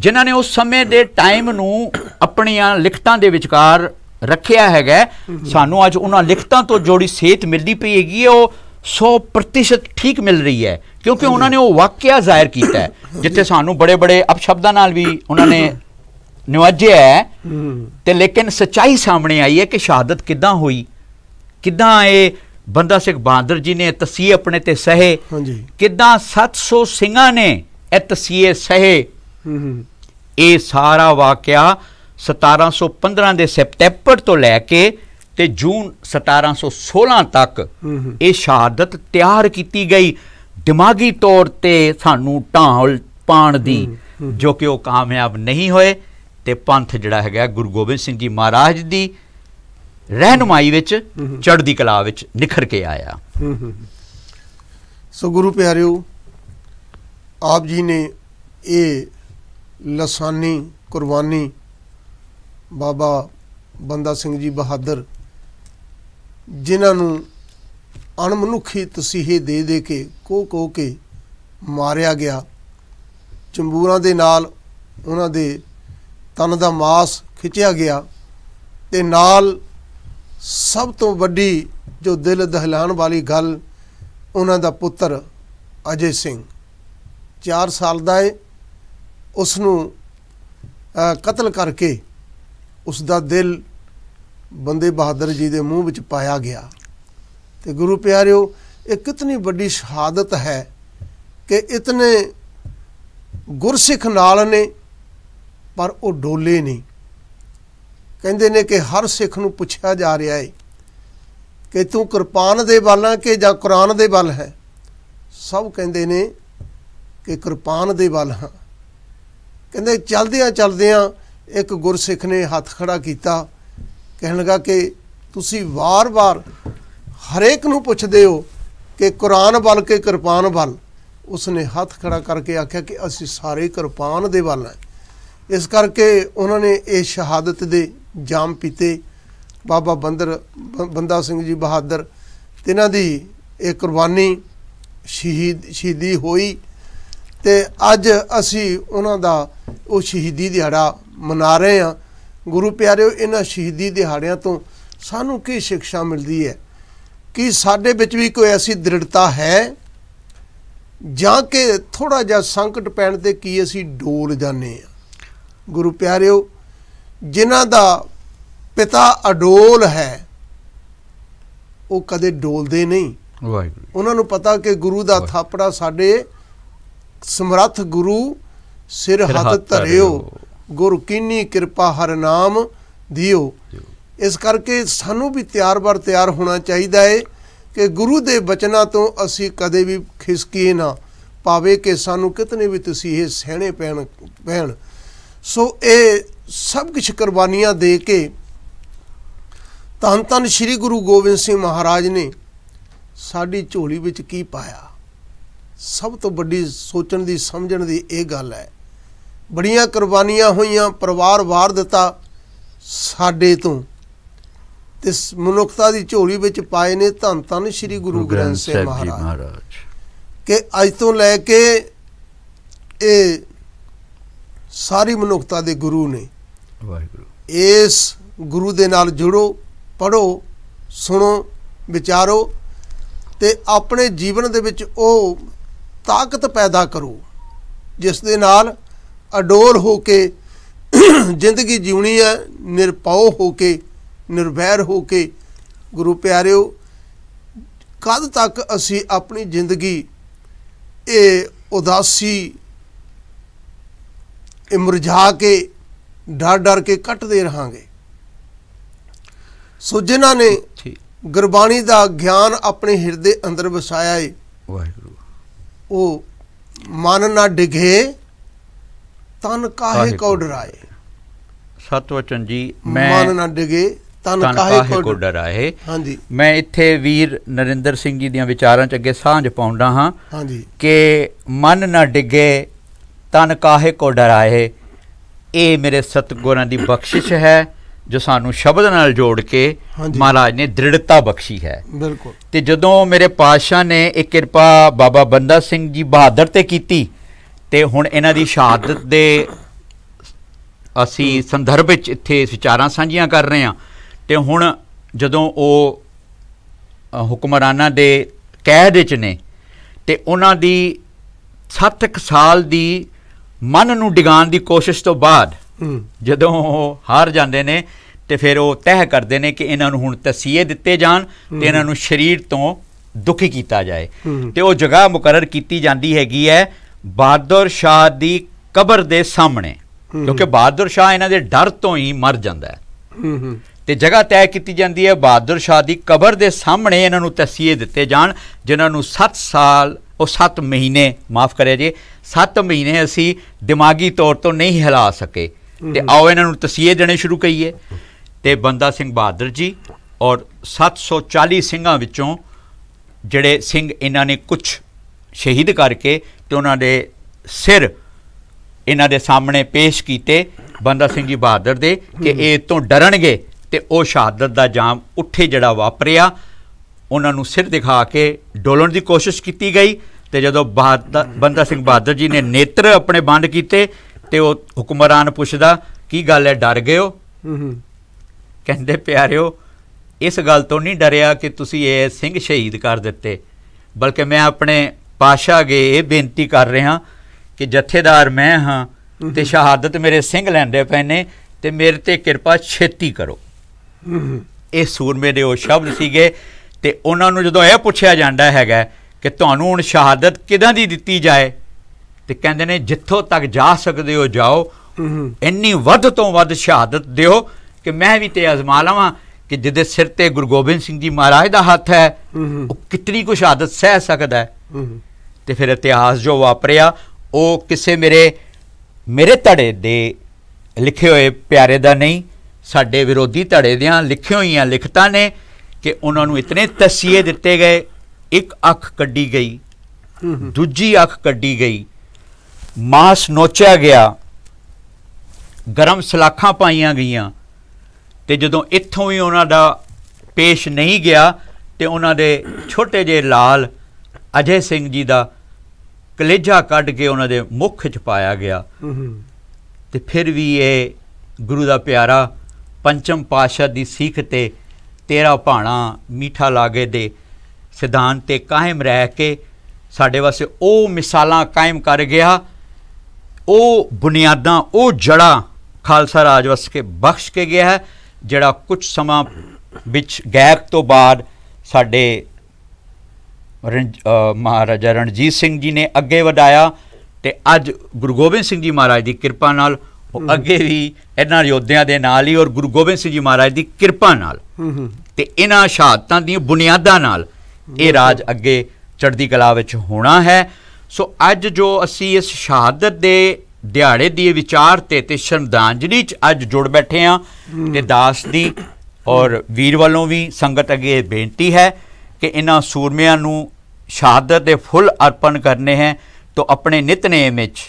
ਜਿਨ੍ਹਾਂ ਨੇ ਉਸ ਸਮੇਂ ਦੇ ਟਾਈਮ ਨੂੰ ਆਪਣੀਆਂ ਲਿਖਤਾਂ ਦੇ ਵਿਚਕਾਰ ਰੱਖਿਆ ਹੈਗਾ ਸਾਨੂੰ ਅੱਜ ਉਹਨਾਂ ਲਿਖਤਾਂ ਤੋਂ ਜੋੜੀ ਸੇਤ ਮਿਲਦੀ ਪਈ ਹੈਗੀ ਉਹ 100% ਠੀਕ ਮਿਲ ਰਹੀ ਹੈ ਕਿਉਂਕਿ ਉਹਨਾਂ ਨੇ ਉਹ ਵਾਕਿਆ ਜ਼ਾਹਿਰ ਕੀਤਾ ਜਿੱਥੇ ਸਾਨੂੰ ਬੜੇ-ਬੜੇ ਅਪਸ਼ਬਦਾਂ ਨਾਲ ਵੀ ਉਹਨਾਂ ਨੇ ਨਿਵਾਜਿਆ ਹੈ ਤੇ ਲੇਕਿਨ ਸਚਾਈ ਸਾਹਮਣੇ ਆਈ ਹੈ ਕਿ ਸ਼ਹਾਦਤ ਕਿੱਦਾਂ ਹੋਈ ਕਿੱਦਾਂ ਇਹ ਬੰਦਾ ਸਿੰਘ ਬਹਾਦਰ ਜੀ ਨੇ ਤਸੀਹ ਆਪਣੇ ਤੇ ਸਹੇ ਕਿੱਦਾਂ 700 ਸਿੰਘਾਂ ਨੇ ਇਹ ਤਸੀਹ ਸਹੇ ਇਹ ਸਾਰਾ ਵਾਕਿਆ 1715 ਦੇ ਸਪਟੈਂਬਰ ਤੋਂ ਲੈ ਕੇ ਤੇ ਜੂਨ 1716 ਤੱਕ ਇਹ ਸ਼ਹਾਦਤ ਤਿਆਰ ਕੀਤੀ ਗਈ ਦਿਮਾਗੀ ਤੌਰ ਤੇ ਸਾਨੂੰ ਢਾਲ ਪਾਣ ਦੀ ਜੋ ਕਿ ਉਹ ਕਾਮਯਾਬ ਨਹੀਂ ਹੋਏ ਤੇ ਪੰਥ ਜਿਹੜਾ ਹੈਗਾ ਗੁਰੂ ਗੋਬਿੰਦ ਸਿੰਘ ਜੀ ਮਹਾਰਾਜ ਦੀ ਰਹਿਨਮਾਈ ਵਿੱਚ ਚੜ੍ਹਦੀ ਕਲਾ ਵਿੱਚ ਨਿਖਰ ਕੇ ਆਇਆ ਸੋ ਗੁਰੂ ਪਿਆਰਿਓ ਆਪ ਜੀ ਨੇ ਇਹ ਲਸਾਨੀ ਕੁਰਬਾਨੀ ਬਾਬਾ ਬੰਦਾ ਸਿੰਘ ਜੀ ਬਹਾਦਰ ਜਿਨ੍ਹਾਂ ਨੂੰ ਅਣਮਨੁੱਖੀ ਤਸੀਹੇ ਦੇ ਦੇ ਕੇ ਕੋ ਕੋ ਕੇ ਮਾਰਿਆ ਗਿਆ ਚੰਬੂਰਾਂ ਦੇ ਨਾਲ ਉਹਨਾਂ ਦੇ ਤਨ ਦਾ ਮਾਸ ਖਿੱਚਿਆ ਗਿਆ ਤੇ ਨਾਲ ਸਭ ਤੋਂ ਵੱਡੀ ਜੋ ਦਿਲ ਦਹਿਲਾਣ ਵਾਲੀ ਗੱਲ ਉਹਨਾਂ ਦਾ ਪੁੱਤਰ ਅਜੇ ਸਿੰਘ 4 ਸਾਲ ਦਾ ਏ ਉਸ ਨੂੰ ਕਤਲ ਕਰਕੇ ਉਸ ਦਾ ਦਿਲ ਬੰਦੇ ਬਹਾਦਰ ਜੀ ਦੇ ਮੂੰਹ ਵਿੱਚ ਪਾਇਆ ਗਿਆ ਤੇ ਗੁਰੂ ਪਿਆਰਿਓ ਇਹ ਕਿਤਨੀ ਵੱਡੀ ਸ਼ਹਾਦਤ ਹੈ ਕਿ ਇਤਨੇ ਗੁਰਸਿੱਖ ਨਾਲ ਨੇ ਪਰ ਉਹ ਡੋਲੇ ਨਹੀਂ ਕਹਿੰਦੇ ਨੇ ਕਿ ਹਰ ਸਿੱਖ ਨੂੰ ਪੁੱਛਿਆ ਜਾ ਰਿਹਾ ਹੈ ਕਿ ਤੂੰ ਕਿਰਪਾਨ ਦੇ ਬਲ ਹੈ ਕਿ ਜਾਂ ਕੁਰਾਨ ਦੇ ਬਲ ਹੈ ਸਭ ਕਹਿੰਦੇ ਨੇ ਕਿ ਕਿਰਪਾਨ ਦੇ ਬਲ ਹਾਂ ਕਹਿੰਦੇ ਚਲਦਿਆਂ ਚਲਦਿਆਂ ਇੱਕ ਗੁਰਸਿੱਖ ਨੇ ਹੱਥ ਖੜਾ ਕੀਤਾ ਕਹਿਣ ਲਗਾ ਕਿ ਤੁਸੀਂ ਵਾਰ-ਵਾਰ ਹਰੇਕ ਨੂੰ ਪੁੱਛਦੇ ਹੋ ਕਿ ਕੁਰਾਨ ਵੱਲ ਕੇ ਕਿਰਪਾਨ ਵੱਲ ਉਸਨੇ ਹੱਥ ਖੜਾ ਕਰਕੇ ਆਖਿਆ ਕਿ ਅਸੀਂ ਸਾਰੇ ਕਿਰਪਾਨ ਦੇ ਵੱਲ ਹਾਂ ਇਸ ਕਰਕੇ ਉਹਨਾਂ ਨੇ ਇਹ ਸ਼ਹਾਦਤ ਦੇ ਜਾਮ ਪੀਤੇ ਬਾਬਾ ਬੰਦਰ ਬੰਦਾ ਸਿੰਘ ਜੀ ਬਹਾਦਰ ਇਹਨਾਂ ਦੀ ਇਹ ਕੁਰਬਾਨੀ ਸ਼ਹੀਦ ਸ਼ਹੀਦੀ ਹੋਈ ਤੇ ਅੱਜ ਅਸੀਂ ਉਹਨਾਂ ਦਾ ਉਹ ਸ਼ਹੀਦੀ ਦਿਹਾੜਾ ਮਨਾ ਰਹੇ ਹਾਂ ਗੁਰੂ ਪਿਆਰਿਓ ਇਹਨਾਂ ਸ਼ਹੀਦੀ ਦਿਹਾੜਿਆਂ ਤੋਂ ਸਾਨੂੰ ਕੀ ਸਿੱਖਿਆ ਮਿਲਦੀ ਹੈ ਕਿ ਸਾਡੇ ਵਿੱਚ ਵੀ ਕੋਈ ਐਸੀ ਦ੍ਰਿੜਤਾ ਹੈ ਜਾਂ ਕਿ ਥੋੜਾ ਜਿਹਾ ਸੰਕਟ ਪੈਣ ਤੇ ਕੀ ਅਸੀਂ ਡੋਲ ਜਾਂਦੇ ਆ ਗੁਰੂ ਪਿਆਰਿਓ ਜਿਨ੍ਹਾਂ ਦਾ ਪਿਤਾ ਅਡੋਲ ਹੈ ਉਹ ਕਦੇ ਡੋਲਦੇ ਨਹੀਂ ਵਾਹਿਗੁਰੂ ਉਹਨਾਂ ਨੂੰ ਪਤਾ ਕਿ ਗੁਰੂ ਦਾ ਥਾਪੜਾ ਸਾਡੇ ਸਮਰੱਥ ਗੁਰੂ ਸਿਰ ਹੱਥ ਧਰਿਓ ਗੁਰ ਕੀਨੀ ਕਿਰਪਾ ਹਰ ਨਾਮ ਦਿਓ ਇਸ ਕਰਕੇ ਸਾਨੂੰ ਵੀ ਤਿਆਰ-ਬਰ ਤਿਆਰ ਹੋਣਾ ਚਾਹੀਦਾ ਹੈ ਕਿ ਗੁਰੂ ਦੇ ਬਚਨਾਂ ਤੋਂ ਅਸੀਂ ਕਦੇ ਵੀ ਖਿਸਕੀਏ ਨਾ ਪਾਵੇ ਕਿ ਸਾਨੂੰ ਕਿਤਨੇ ਵੀ ਤੁਸੀਂ ਇਹ ਸਹਿਣੇ ਪੈਣ ਪੈਣ ਸੋ ਇਹ ਸਭ ਕੁਝ ਕੁਰਬਾਨੀਆਂ ਦੇ ਕੇ ਤਨ ਤਨ ਸ੍ਰੀ ਗੁਰੂ ਗੋਬਿੰਦ ਸਿੰਘ ਮਹਾਰਾਜ ਨੇ ਸਾਡੀ ਝੋਲੀ ਵਿੱਚ ਕੀ ਪਾਇਆ ਸਭ ਤੋਂ ਵੱਡੀ ਸੋਚਣ ਦੀ ਸਮਝਣ ਦੀ ਇਹ ਗੱਲ ਹੈ ਬੜੀਆਂ ਕੁਰਬਾਨੀਆਂ ਹੋਈਆਂ ਪਰਿਵਾਰ ਵਾਰ ਦਿੱਤਾ ਸਾਡੇ ਤੋਂ ਤੇ ਮਨੁੱਖਤਾ ਦੀ ਝੋਲੀ ਵਿੱਚ ਪਾਏ ਨੇ ਧੰਨ ਧੰਨ ਸ੍ਰੀ ਗੁਰੂ ਗ੍ਰੰਥ ਸਾਹਿਬ ਜੀ ਮਹਾਰਾਜ ਕਿ ਅੱਜ ਤੋਂ ਲੈ ਕੇ ਇਹ ਸਾਰੀ ਮਨੁੱਖਤਾ ਦੇ ਗੁਰੂ ਨੇ ਵਾਹਿਗੁਰੂ ਇਸ ਗੁਰੂ ਦੇ ਨਾਲ ਜੁੜੋ ਪੜੋ ਸੁਣੋ ਵਿਚਾਰੋ ਤੇ ਆਪਣੇ ਜੀਵਨ ਦੇ ਵਿੱਚ ਉਹ ਤਾਕਤ ਪੈਦਾ ਕਰੋ ਜਿਸ ਦੇ ਨਾਲ ਅਡੋਲ ਹੋ ਕੇ [clears throat] ਜ਼ਿੰਦਗੀ ਜਿਉਣੀ ਹੈ ਨਿਰਪਉ ਹੋ ਕੇ ਨਿਰਵੈਰ ਹੋ ਕੇ ਗੁਰੂ ਪਿਆਰਿਓ ਕਦ ਤੱਕ ਅਸੀਂ ਆਪਣੀ ਜ਼ਿੰਦਗੀ ਇਹ ਉਦਾਸੀ ਇਹ ਮੁਰਝਾ ਕੇ ਡਰ ਡਰ ਕੇ ਕੱਟਦੇ ਰਹਾਂਗੇ ਸੋ ਜਿਨ੍ਹਾਂ ਨੇ ਗੁਰਬਾਣੀ ਦਾ ਗਿਆਨ ਆਪਣੇ ਹਿਰਦੇ ਅੰਦਰ ਵਸਾਇਆ ਏ ਵਾਹਿਗੁਰੂ ਉਹ ਮਨ ਨਾ ਡਿਗੇ ਤਨ ਕਾਹੇ ਕੋ ਡਰਾਏ ਸਤਵਚਨ ਜੀ ਮੈਂ ਮਨ ਨਾ ਡਿਗੇ ਤਨ ਕਾਹੇ ਕੋ ਡਰਾਏ ਹਾਂਜੀ ਮੈਂ ਇੱਥੇ ਵੀਰ ਨਰਿੰਦਰ ਸਿੰਘ ਜੀ ਦੀਆਂ ਵਿਚਾਰਾਂ ਚ ਅੱਗੇ ਸਾਂਝ ਪਾਉਂਦਾ ਹਾਂ ਹਾਂਜੀ ਕਿ ਮਨ ਨਾ ਡਿਗੇ ਤਨ ਕਾਹੇ ਕੋ ਡਰਾਏ ਇਹ ਮੇਰੇ ਸਤਗੁਰਾਂ ਦੀ ਬਖਸ਼ਿਸ਼ ਹੈ ਜੋ ਸਾਨੂੰ ਸ਼ਬਦ ਨਾਲ ਜੋੜ ਕੇ ਮਹਾਰਾਜ ਨੇ ਦ੍ਰਿੜਤਾ ਬਖਸ਼ੀ ਹੈ ਬਿਲਕੁਲ ਤੇ ਜਦੋਂ ਮੇਰੇ ਪਾਸ਼ਾ ਨੇ ਇਹ ਕਿਰਪਾ ਬਾਬਾ ਬੰਦਾ ਸਿੰਘ ਜੀ ਬਹਾਦਰ ਤੇ ਕੀਤੀ ਤੇ ਹੁਣ ਇਹਨਾਂ ਦੀ ਸ਼ਹਾਦਤ ਦੇ ਅਸੀਂ ਸੰਦਰਭ ਵਿੱਚ ਇੱਥੇ ਵਿਚਾਰਾਂ ਸਾਂਝੀਆਂ ਕਰ ਰਹੇ ਹਾਂ ਤੇ ਹੁਣ ਜਦੋਂ ਉਹ ਹੁਕਮਰਾਨਾਂ ਦੇ ਕੈਦ ਵਿੱਚ ਨੇ ਤੇ ਉਹਨਾਂ ਦੀ 7 ਸਾਲ ਦੀ ਮਨ ਨੂੰ ਡਿਗਾਨ ਦੀ ਕੋਸ਼ਿਸ਼ ਤੋਂ ਬਾਅਦ ਜਦੋਂ ਉਹ ਹਾਰ ਜਾਂਦੇ ਨੇ ਤੇ ਫਿਰ ਉਹ ਤੈਅ ਕਰਦੇ ਨੇ ਕਿ ਇਹਨਾਂ ਨੂੰ ਹੁਣ ਤਸੀਹੇ ਦਿੱਤੇ ਜਾਣ ਤੇ ਇਹਨਾਂ ਨੂੰ ਸਰੀਰ ਤੋਂ ਦੁਖੀ ਕੀਤਾ ਜਾਏ ਤੇ ਉਹ ਜਗ੍ਹਾ ਮੁਕਰਰ ਕੀਤੀ ਜਾਂਦੀ ਹੈਗੀ ਹੈ ਬਹਾਦਰ ਸ਼ਾਹ ਦੀ ਕਬਰ ਦੇ ਸਾਹਮਣੇ ਕਿਉਂਕਿ ਬਹਾਦਰ ਸ਼ਾਹ ਇਹਨਾਂ ਦੇ ਡਰ ਤੋਂ ਹੀ ਮਰ ਜਾਂਦਾ ਹੈ ਤੇ ਜਗ੍ਹਾ ਤੈਅ ਕੀਤੀ ਜਾਂਦੀ ਹੈ ਬਹਾਦਰ ਸ਼ਾਹ ਦੀ ਕਬਰ ਦੇ ਸਾਹਮਣੇ ਇਹਨਾਂ ਨੂੰ ਤਸੀਹੇ ਦਿੱਤੇ ਜਾਣ ਜਿਨ੍ਹਾਂ ਨੂੰ 7 ਸਾਲ ਉਹ 7 ਮਹੀਨੇ ਮਾਫ ਕਰਿਆ ਜੀ 7 ਮਹੀਨੇ ਅਸੀਂ ਦਿਮਾਗੀ ਤੌਰ ਤੋਂ ਨਹੀਂ ਹਿਲਾ ਸਕੇ ਤੇ ਆਓ ਇਹਨਾਂ ਨੂੰ ਤਸੀਹੇ ਦੇਣੇ ਸ਼ੁਰੂ ਕਰੀਏ ਤੇ ਬੰਦਾ ਸਿੰਘ ਬਹਾਦਰ ਜੀ ਔਰ 740 ਸਿੰਘਾਂ ਵਿੱਚੋਂ ਜਿਹੜੇ ਸਿੰਘ ਇਹਨਾਂ ਨੇ ਕੁਝ ਸ਼ਹੀਦ ਕਰਕੇ ਤੇ ਉਹਨਾਂ ਦੇ ਸਿਰ ਇਹਨਾਂ ਦੇ ਸਾਹਮਣੇ ਪੇਸ਼ ਕੀਤੇ ਬੰਦਾ ਸਿੰਘ ਜੀ ਬਹਾਦਰ ਦੇ ਕਿ ਇਹ ਤੋਂ ਡਰਨਗੇ ਤੇ ਉਹ ਸ਼ਹਾਦਤ ਦਾ ਜਾਮ ਉੱਠੇ ਜਿਹੜਾ ਵਾਪਰਿਆ ਉਹਨਾਂ ਨੂੰ ਸਿਰ ਦਿਖਾ ਕੇ ਡੋਲਣ ਦੀ ਕੋਸ਼ਿਸ਼ ਕੀਤੀ ਗਈ ਤੇ ਜਦੋਂ ਬੰਦਾ ਸਿੰਘ ਬਹਾਦਰ ਜੀ ਨੇ ਨੇਤਰ ਆਪਣੇ ਬੰਦ ਕੀਤੇ ਤੇ ਉਹ ਹੁਕਮਰਾਨ ਪੁੱਛਦਾ ਕੀ ਗੱਲ ਹੈ ਡਰ ਗਏ ਹੋ ਕਹਿੰਦੇ ਪਿਆਰਿਓ ਇਸ ਗੱਲ ਤੋਂ ਨਹੀਂ ਡਰਿਆ ਕਿ ਤੁਸੀਂ ਇਹ ਸਿੰਘ ਸ਼ਹੀਦ ਕਰ ਦਿੱਤੇ ਬਲਕਿ ਮੈਂ ਆਪਣੇ ਪਾਸ਼ਾ ਅਗੇ ਇਹ ਬੇਨਤੀ ਕਰ ਰਿਹਾ ਕਿ ਜਥੇਦਾਰ ਮੈਂ ਹਾਂ ਤੇ ਸ਼ਹਾਦਤ ਮੇਰੇ ਸਿੰਘ ਲੈਂਦੇ ਪਏ ਨੇ ਤੇ ਮੇਰੇ ਤੇ ਕਿਰਪਾ ਛੇਤੀ ਕਰੋ ਇਹ ਸੂਰਮੇ ਦੇ ਉਹ ਸ਼ਬਦ ਸੀਗੇ ਤੇ ਉਹਨਾਂ ਨੂੰ ਜਦੋਂ ਇਹ ਪੁੱਛਿਆ ਜਾਂਦਾ ਹੈਗਾ ਕਿ ਤੁਹਾਨੂੰ ਹੁਣ ਸ਼ਹਾਦਤ ਕਿਦਾਂ ਦੀ ਦਿੱਤੀ ਜਾਏ ਤੇ ਕਹਿੰਦੇ ਨੇ ਜਿੱਥੋਂ ਤੱਕ ਜਾ ਸਕਦੇ ਹੋ ਜਾਓ ਇੰਨੀ ਵੱਧ ਤੋਂ ਵੱਧ ਸ਼ਹਾਦਤ ਦਿਓ ਕਿ ਮੈਂ ਵੀ ਤੇ ਅਜ਼ਮਾ ਲਵਾਂ ਕਿ ਜਿਹਦੇ ਸਿਰ ਤੇ ਗੁਰੂ ਗੋਬਿੰਦ ਸਿੰਘ ਜੀ ਮਹਾਰਾਜ ਦਾ ਹੱਥ ਹੈ ਉਹ ਕਿਤਨੀ ਕੁ ਸ਼ਹਾਦਤ ਸਹਿ ਸਕਦਾ ਹੈ ਤੇ ਫਿਰ ਇਤਿਹਾਸ ਜੋ ਵਾਪਰਿਆ ਉਹ ਕਿਸੇ ਮੇਰੇ ਮੇਰੇ ਧੜੇ ਦੇ ਲਿਖੇ ਹੋਏ ਪਿਆਰੇ ਦਾ ਨਹੀਂ ਸਾਡੇ ਵਿਰੋਧੀ ਧੜੇ ਦਿਆਂ ਲਿਖੇ ਹੋਈਆਂ ਲਿਖਤਾਂ ਨੇ ਕਿ ਉਹਨਾਂ ਨੂੰ ਇਤਨੇ ਤਸੀਹੇ ਦਿੱਤੇ ਗਏ ਇੱਕ ਅੱਖ ਕੱਢੀ ਗਈ ਦੂਜੀ ਅੱਖ ਕੱਢੀ ਗਈ ਮਾਸ ਨੋਚਿਆ ਗਿਆ ਗਰਮ ਸਲਾਖਾਂ ਪਾਈਆਂ ਗਈਆਂ ਤੇ ਜਦੋਂ ਇੱਥੋਂ ਵੀ ਉਹਨਾਂ ਦਾ ਪੇਸ਼ ਨਹੀਂ ਗਿਆ ਤੇ ਉਹਨਾਂ ਦੇ ਛੋਟੇ ਜਿਹੇ ਲਾਲ ਅਜੇ ਸਿੰਘ ਜੀ ਦਾ ਕਲੇਜਾ ਕੱਢ ਕੇ ਉਹਨਾਂ ਦੇ ਮੁਖ 'ਚ ਪਾਇਆ ਗਿਆ ਤੇ ਫਿਰ ਵੀ ਇਹ ਗੁਰੂ ਦਾ ਪਿਆਰਾ ਪੰਚਮ ਪਾਸ਼ਾ ਦੀ ਸਿੱਖ ਤੇ ਤੇਰਾ ਭਾਣਾ ਮੀਠਾ ਲਾਗੇ ਦੇ ਸਿਧਾਂਤ ਤੇ ਕਾਇਮ ਰਹਿ ਕੇ ਸਾਡੇ ਵਾਸਤੇ ਉਹ ਮਿਸਾਲਾਂ ਕਾਇਮ ਕਰ ਗਿਆ ਉਹ ਬੁਨਿਆਦਾਂ ਉਹ ਜੜਾ ਖਾਲਸਾ ਰਾਜ ਵਸ ਕੇ ਬਖਸ਼ ਕੇ ਗਿਆ ਹੈ ਜਿਹੜਾ ਕੁਝ ਸਮਾਂ ਵਿੱਚ ਗੈਪ ਤੋਂ ਬਾਅਦ ਸਾਡੇ ਮਹਾਰਾਜਾ ਰਣਜੀਤ ਸਿੰਘ ਜੀ ਨੇ ਅੱਗੇ ਵਧਾਇਆ ਤੇ ਅੱਜ ਗੁਰੂ ਗੋਬਿੰਦ ਸਿੰਘ ਜੀ ਮਹਾਰਾਜ ਦੀ ਕਿਰਪਾ ਨਾਲ ਉਹ ਅੱਗੇ ਵੀ ਇਹਨਾਂ ਯੋਧਿਆਂ ਦੇ ਨਾਲ ਹੀ ਔਰ ਗੁਰੂ ਗੋਬਿੰਦ ਸਿੰਘ ਜੀ ਮਹਾਰਾਜ ਦੀ ਕਿਰਪਾ ਨਾਲ ਤੇ ਇਹਨਾਂ ਸ਼ਹਾਦਤਾਂ ਦੀਆਂ ਬੁਨਿਆਦਾਂ ਨਾਲ ਇਹ ਰਾਜ ਅੱਗੇ ਚੜ੍ਹਦੀ ਕਲਾ ਵਿੱਚ ਹੋਣਾ ਹੈ ਸੋ ਅੱਜ ਜੋ ਅਸੀਂ ਇਸ ਸ਼ਹਾਦਤ ਦੇ ਦਿਹਾੜੇ ਦੀ ਵਿਚਾਰ ਤੇ ਤੇ ਸ਼ਰਧਾਂਜਲੀ ਚ ਅੱਜ ਜੁੜ ਬੈਠੇ ਆ ਤੇ ਦਾਸ ਦੀ ਔਰ ਵੀਰ ਵੱਲੋਂ ਵੀ ਸੰਗਤ ਅੱਗੇ ਬੇਨਤੀ ਹੈ ਕਿ ਇਹਨਾਂ ਸੂਰਮਿਆਂ ਨੂੰ ਸ਼ਹਾਦਤ ਦੇ ਫੁੱਲ ਅਰਪਣ ਕਰਨੇ ਹੈ ਤੋ ਆਪਣੇ ਨਿਤਨੇਮ ਵਿੱਚ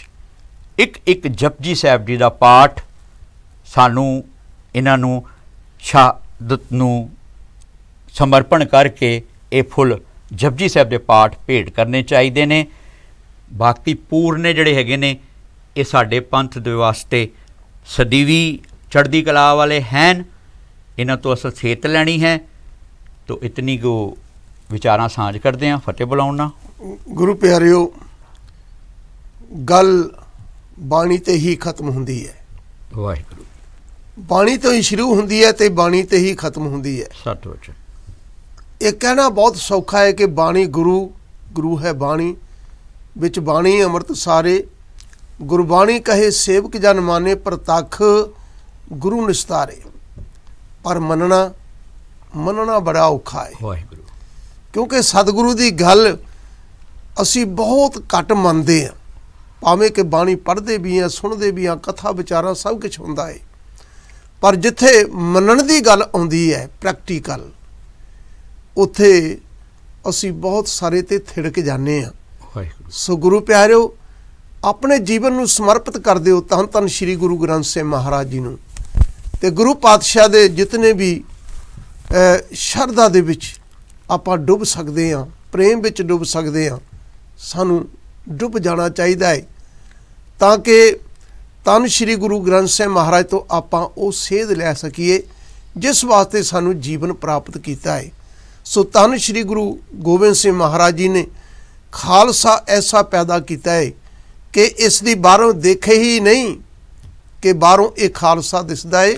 ਇੱਕ ਇੱਕ ਜਪਜੀ ਸਾਹਿਬ ਜੀ ਦਾ ਪਾਠ ਸਾਨੂੰ ਇਹਨਾਂ ਨੂੰ ਸ਼ਹਾਦਤ ਨੂੰ ਸਮਰਪਣ ਕਰਕੇ ਇਹ ਫੁੱਲ ਜਪਜੀ ਸਾਹਿਬ ਦੇ ਪਾਠ ਭੇਟ ਕਰਨੇ ਚਾਹੀਦੇ ਨੇ ਬਾਕੀ ਪੂਰਨੇ ਜਿਹੜੇ ਹੈਗੇ ਨੇ ਇਹ ਸਾਡੇ ਪੰਥ ਦੇ ਵਾਸਤੇ ਸਦੀਵੀ ਚੜ੍ਹਦੀ ਕਲਾ ਵਾਲੇ ਹਨ ਇਹਨਾਂ ਤੋਂ ਅਸਲ ਸੇਤ ਲੈਣੀ ਹੈ ਤੋ ਇਤਨੀ ਕੋ ਵਿਚਾਰਾਂ ਸਾਂਝ ਕਰਦੇ ਹਾਂ ਫਤਿਹ ਬੁਲਾਉਣਾ ਗੁਰੂ ਪਿਆਰਿਓ ਗੱਲ ਬਾਣੀ ਤੇ ਹੀ ਖਤਮ ਹੁੰਦੀ ਹੈ ਵਾਹਿਗੁਰੂ ਬਾਣੀ ਤੋਂ ਹੀ ਸ਼ੁਰੂ ਹੁੰਦੀ ਹੈ ਤੇ ਬਾਣੀ ਤੇ ਹੀ ਖਤਮ ਹੁੰਦੀ ਹੈ ਸੱਚ ਵਚਨ ਇਹ ਕਹਿਣਾ ਬਹੁਤ ਸੌਖਾ ਹੈ ਕਿ ਬਾਣੀ ਗੁਰੂ ਗੁਰੂ ਹੈ ਬਾਣੀ ਵਿੱਚ ਬਾਣੀ ਅੰਮ੍ਰਿਤ ਸਾਰੇ ਗੁਰਬਾਣੀ ਕਹੇ ਸੇਵਕ ਜਨ ਮਾਨੇ ਪ੍ਰਤੱਖ ਗੁਰੂ ਨਿਸਤਾਰੇ ਪਰ ਮੰਨਣਾ ਮੰਨਣਾ ਬੜਾ ਔਖਾ ਹੈ ਵਾਹਿਗੁਰੂ ਕਿਉਂਕਿ ਸਤਿਗੁਰੂ ਦੀ ਗੱਲ ਅਸੀਂ ਬਹੁਤ ਘੱਟ ਮੰਨਦੇ ਆ ਭਾਵੇਂ ਕਿ ਬਾਣੀ ਪੜ੍ਹਦੇ ਵੀ ਆ ਸੁਣਦੇ ਵੀ ਆ ਕਥਾ ਵਿਚਾਰਾ ਸਭ ਕੁਝ ਹੁੰਦਾ ਏ ਪਰ ਜਿੱਥੇ ਮੰਨਣ ਦੀ ਗੱਲ ਆਉਂਦੀ ਹੈ ਪ੍ਰੈਕਟੀਕਲ ਉੱਥੇ ਅਸੀਂ ਬਹੁਤ ਸਾਰੇ ਤੇ ਥਿੜਕ ਜਾਂਦੇ ਆ ਸੋ ਗੁਰੂ ਪਿਆਰਿਓ ਆਪਣੇ ਜੀਵਨ ਨੂੰ ਸਮਰਪਿਤ ਕਰ ਦਿਓ ਤਨ ਤਨ ਸ੍ਰੀ ਗੁਰੂ ਗ੍ਰੰਥ ਸਾਹਿਬ ਮਹਾਰਾਜ ਜੀ ਨੂੰ ਤੇ ਗੁਰੂ ਪਾਤਸ਼ਾਹ ਦੇ ਜਿਤਨੇ ਵੀ ਸ਼ਰਧਾ ਦੇ ਵਿੱਚ ਆਪਾਂ ਡੁੱਬ ਸਕਦੇ ਆ ਪ੍ਰੇਮ ਵਿੱਚ ਡੁੱਬ ਸਕਦੇ ਆ ਸਾਨੂੰ ਡੁੱਬ ਜਾਣਾ ਚਾਹੀਦਾ ਹੈ ਤਾਂ ਕਿ ਤਨ ਸ੍ਰੀ ਗੁਰੂ ਗ੍ਰੰਥ ਸਾਹਿਬ ਮਹਾਰਾਜ ਤੋਂ ਆਪਾਂ ਉਹ ਸੇਧ ਲੈ ਸਕੀਏ ਜਿਸ ਵਾਸਤੇ ਸਾਨੂੰ ਜੀਵਨ ਪ੍ਰਾਪਤ ਕੀਤਾ ਹੈ ਸੋ ਤਨ ਸ੍ਰੀ ਗੁਰੂ ਗੋਬਿੰਦ ਸਿੰਘ ਮਹਾਰਾਜ ਜੀ ਨੇ ਖਾਲਸਾ ਐਸਾ ਪੈਦਾ ਕੀਤਾ ਹੈ ਕਿ ਇਸ ਦੀ ਬਾਹਰੋਂ ਦੇਖੇ ਹੀ ਨਹੀਂ ਕਿ ਬਾਹਰੋਂ ਇਹ ਖਾਲਸਾ ਦਿਸਦਾ ਹੈ